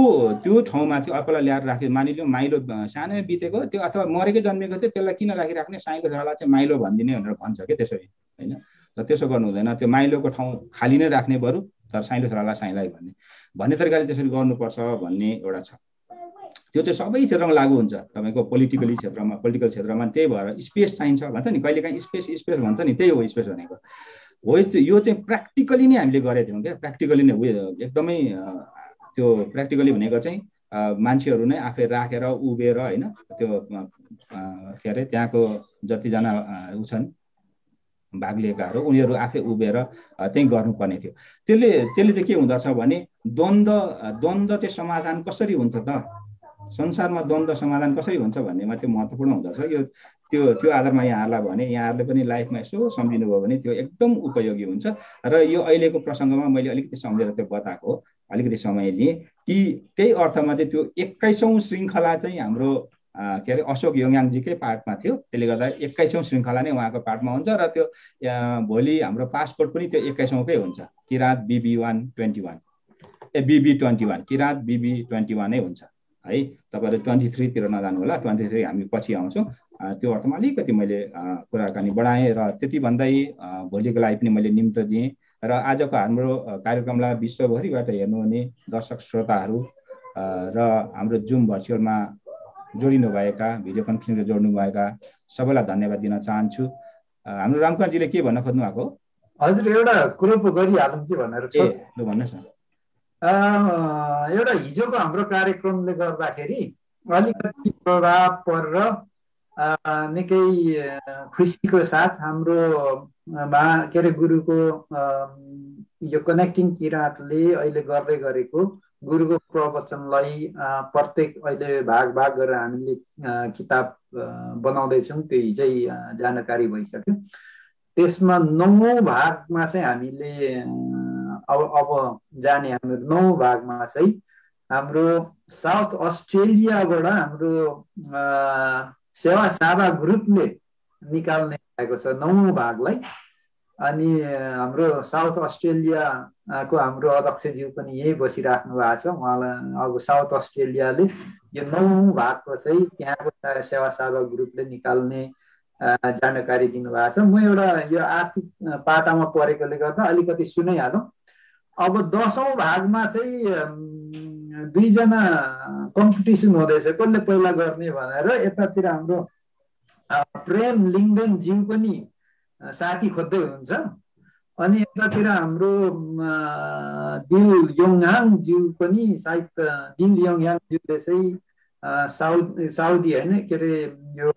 त्यो ठाउँमा चाहिँ अर्कोलाई ल्याएर राख्यो मानिलिउँ माइलो सानै बितेको त्यो अथवा मरेकै जन्मेको थियो त्यसलाई किन राखिराख्ने साइको छोरालाई चाहिँ माइलो भनिदिने भनेर भन्छ क्या त्यसरी होइन तर त्यसो गर्नु हुँदैन त्यो माइलोको ठाउँ खाली नै राख्ने बरु तर साइलो छोरालाई साइलाई भन्ने भन्ने तरिकाले त्यसरी गर्नुपर्छ भन्ने एउटा छ त्यो चाहिँ सबै क्षेत्रमा लागु हुन्छ तपाईँको पोलिटिकली क्षेत्रमा पोलिटिकल क्षेत्रमा त्यही भएर स्पेस चाहिन्छ भन्छ नि कहिलेकाहीँ स्पेस स्पेस भन्छ नि त्यही हो स्पेस भनेको हो यो चाहिँ प्र्याक्टिकली नै हामीले गरेका थियौँ क्या प्र्याक्टिकली नै उयो एकदमै त्यो प्र्याक्टिकली भनेको चाहिँ मान्छेहरू नै आफै राखेर उभिएर होइन त्यो के अरे त्यहाँको जतिजना ऊ छन् भाग लिएकाहरू उनीहरू आफै उभिएर त्यहीँ गर्नुपर्ने थियो त्यसले त्यसले चाहिँ के हुँदछ भने द्वन्द्व द्वन्द्व चाहिँ समाधान कसरी हुन्छ त संसारमा द्वन्द्व समाधान कसरी हुन्छ भन्नेमा त्यो महत्त्वपूर्ण हुँदछ यो त्यो त्यो आधारमा यहाँहरूलाई भने यहाँहरूले पनि लाइफमा यसो सम्झिनुभयो भने त्यो एकदम उपयोगी हुन्छ र यो अहिलेको प्रसङ्गमा मैले अलिकति सम्झेर त्यो बताएको हो अलिकति समय लिएँ कि त्यही अर्थमा चाहिँ त्यो एक्काइसौँ श्रृङ्खला चाहिँ हाम्रो के अरे अशोक योङयाङजीकै पार्टमा थियो त्यसले गर्दा एक्काइसौँ श्रृङ्खला नै उहाँको पार्टमा हुन्छ र त्यो भोलि हाम्रो पासपोर्ट पनि त्यो एक्काइसौँकै हुन्छ Kirat BB one twenty one ए BB twenty one Kirat BB twenty वानै हुन्छ है तपाईँहरू ट्वेन्टी थ्रीतिर नजानु होला ट्वेन्टी थ्री हामी पछि आउँछौँ त्यो अर्थमा अलिकति मैले कुराकानी बढाएँ र त्यति भन्दै भोलिको लागि पनि मैले निम्तो दिएँ र आजको हाम्रो कार्यक्रमलाई विश्वभरिबाट हेर्नुहुने दर्शक श्रोताहरू र हाम्रो जुम भर्चुअलमा जोडिनुभएका भिडियो कन्फरेन्सले जोड्नुभएका सबैलाई धन्यवाद दिन चाहन्छु हाम्रो रामकुमारजीले के भन्न खोज्नु भएको हजुर एउटा कुरो पो गरिहालौँ कि भनेर भन्नुहोस् न एउटा हिजोको हाम्रो कार्यक्रमले गर्दाखेरि अलिकति प्रभाव परेर निकै खुसीको साथ हाम्रो मा के अरे गुरुको यो कनेक्टिङ किराँतले अहिले गर्दै गरेको गुरुको प्रवचनलाई प्रत्येक अहिले भाग भाग गरेर हामीले किताब बनाउँदैछौँ त्यो हिजै जानकारी भइसक्यो त्यसमा नौ भागमा चाहिँ हामीले अब अब जाने हाम्रो नौ भागमा चाहिँ हाम्रो साउथ अस्ट्रेलियाबाट हाम्रो सेवा साभा ग्रुपले निकाल्ने भएको छ नौ भागलाई अनि हाम्रो साउथ अस्ट्रेलियाको हाम्रो अध्यक्षज्यू पनि यही बसिराख्नु भएको छ उहाँलाई अब साउथ अस्ट्रेलियाले यो नौ भागको चाहिँ त्यहाँको सेवा सेवा ग्रुपले निकाल्ने जानकारी दिनुभएको छ म एउटा यो आर्थिक पाटामा परेकोले गर्दा अलिकति सुनाइहालौँ अब दसौँ भागमा चाहिँ दुईजना कम्पिटिसन हुँदैछ कसले पहिला गर्ने भनेर यतातिर हाम्रो प्रेम लिङ्गन जिउ पनि साथी खोज्दै हुनुहुन्छ अनि यतातिर हाम्रो दिल योङहाङ जिउ पनि सायद दिल योङहाङ चाहिँ साउथ साउदी होइन के अरे यो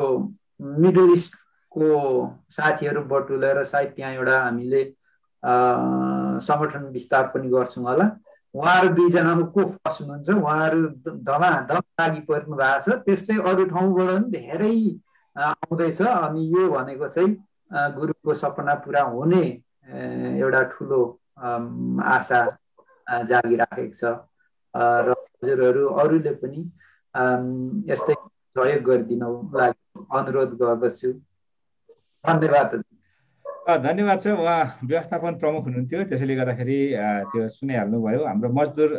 मिडल इस्टको साथीहरू बटुलेर सायद त्यहाँ एउटा हामीले सङ्गठन विस्तार पनि गर्छौँ होला उहाँहरू दुईजनामा को फर्स्ट हुनुहुन्छ उहाँहरू धमा धम लागि पर्नु भएको छ त्यस्तै अरू ठाउँबाट पनि धेरै आउँदैछ अनि यो भनेको चाहिँ गुरुको सपना पुरा हुने एउटा ठुलो आशा जागिराखेको छ र हजुरहरू अरूले पनि यस्तै सहयोग गरिदिनु लागि अनुरोध गर्दछु धन्यवाद धन्यवाद छ उहाँ व्यवस्थापन प्रमुख हुनुहुन्थ्यो त्यसैले गर्दाखेरि त्यो सुनिहाल्नुभयो हाम्रो मजदुर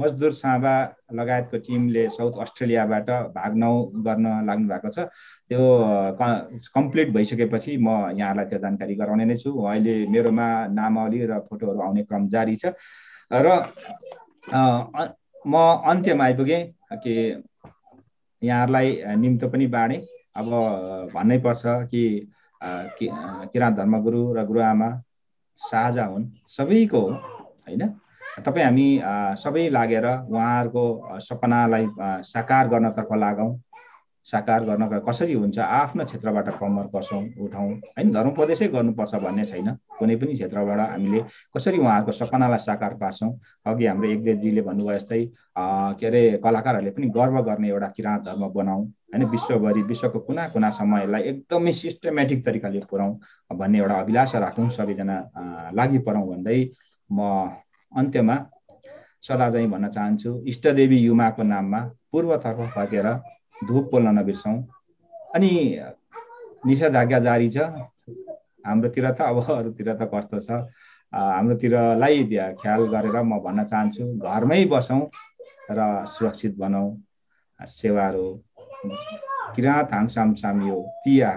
मजदुर साबा लगायतको टिमले साउथ अस्ट्रेलियाबाट भाग नौ गर्न लाग्नु भएको छ त्यो कम्प्लिट भइसकेपछि म यहाँलाई त्यो जानकारी गराउने नै छु अहिले मेरोमा नामावली र फोटोहरू आउने क्रम जारी छ र म अन्त्यमा आइपुगेँ कि यहाँहरूलाई निम्तो पनि बाँडेँ अब भन्नै पर्छ कि किराँत धर्मगुरु र गुरुआमा साझा हुन् सबैको हो होइन तपाईँ हामी सबै लागेर उहाँहरूको सपनालाई साकार गर्नतर्फ लागौँ साकार गर्न कसरी हुन्छ आफ्नो क्षेत्रबाट कमर कसौँ उठाउँ होइन धर्म प्रदेशै गर्नुपर्छ भन्ने छैन कुनै पनि क्षेत्रबाट हामीले कसरी उहाँहरूको सपनालाई साकार पार्छौँ अघि हाम्रो एकदेवजीले भन्नुभयो जस्तै के अरे कलाकारहरूले पनि गर्व गर्ने एउटा किराँत धर्म बनाऊ होइन विश्वभरि विश्वको कुना कुनासम्म यसलाई एकदमै सिस्टमेटिक तरिकाले पुऱ्याउँ भन्ने एउटा अभिलाषा राखौँ सबैजना लागि परौँ भन्दै म अन्त्यमा सदा चाहिँ भन्न चाहन्छु इष्टदेवी युमाको नाममा पूर्वतर्फ फर्केर धुप पोल्न नबिर्सौँ अनि निषेधाज्ञा जारी छ हाम्रोतिर त अब अरूतिर त कस्तो छ हाम्रोतिरलाई ख्याल गरेर म भन्न चाहन्छु घरमै बसौँ र सुरक्षित बनाऊ सेवाहरू किराँत हाङसाम सामियो तिया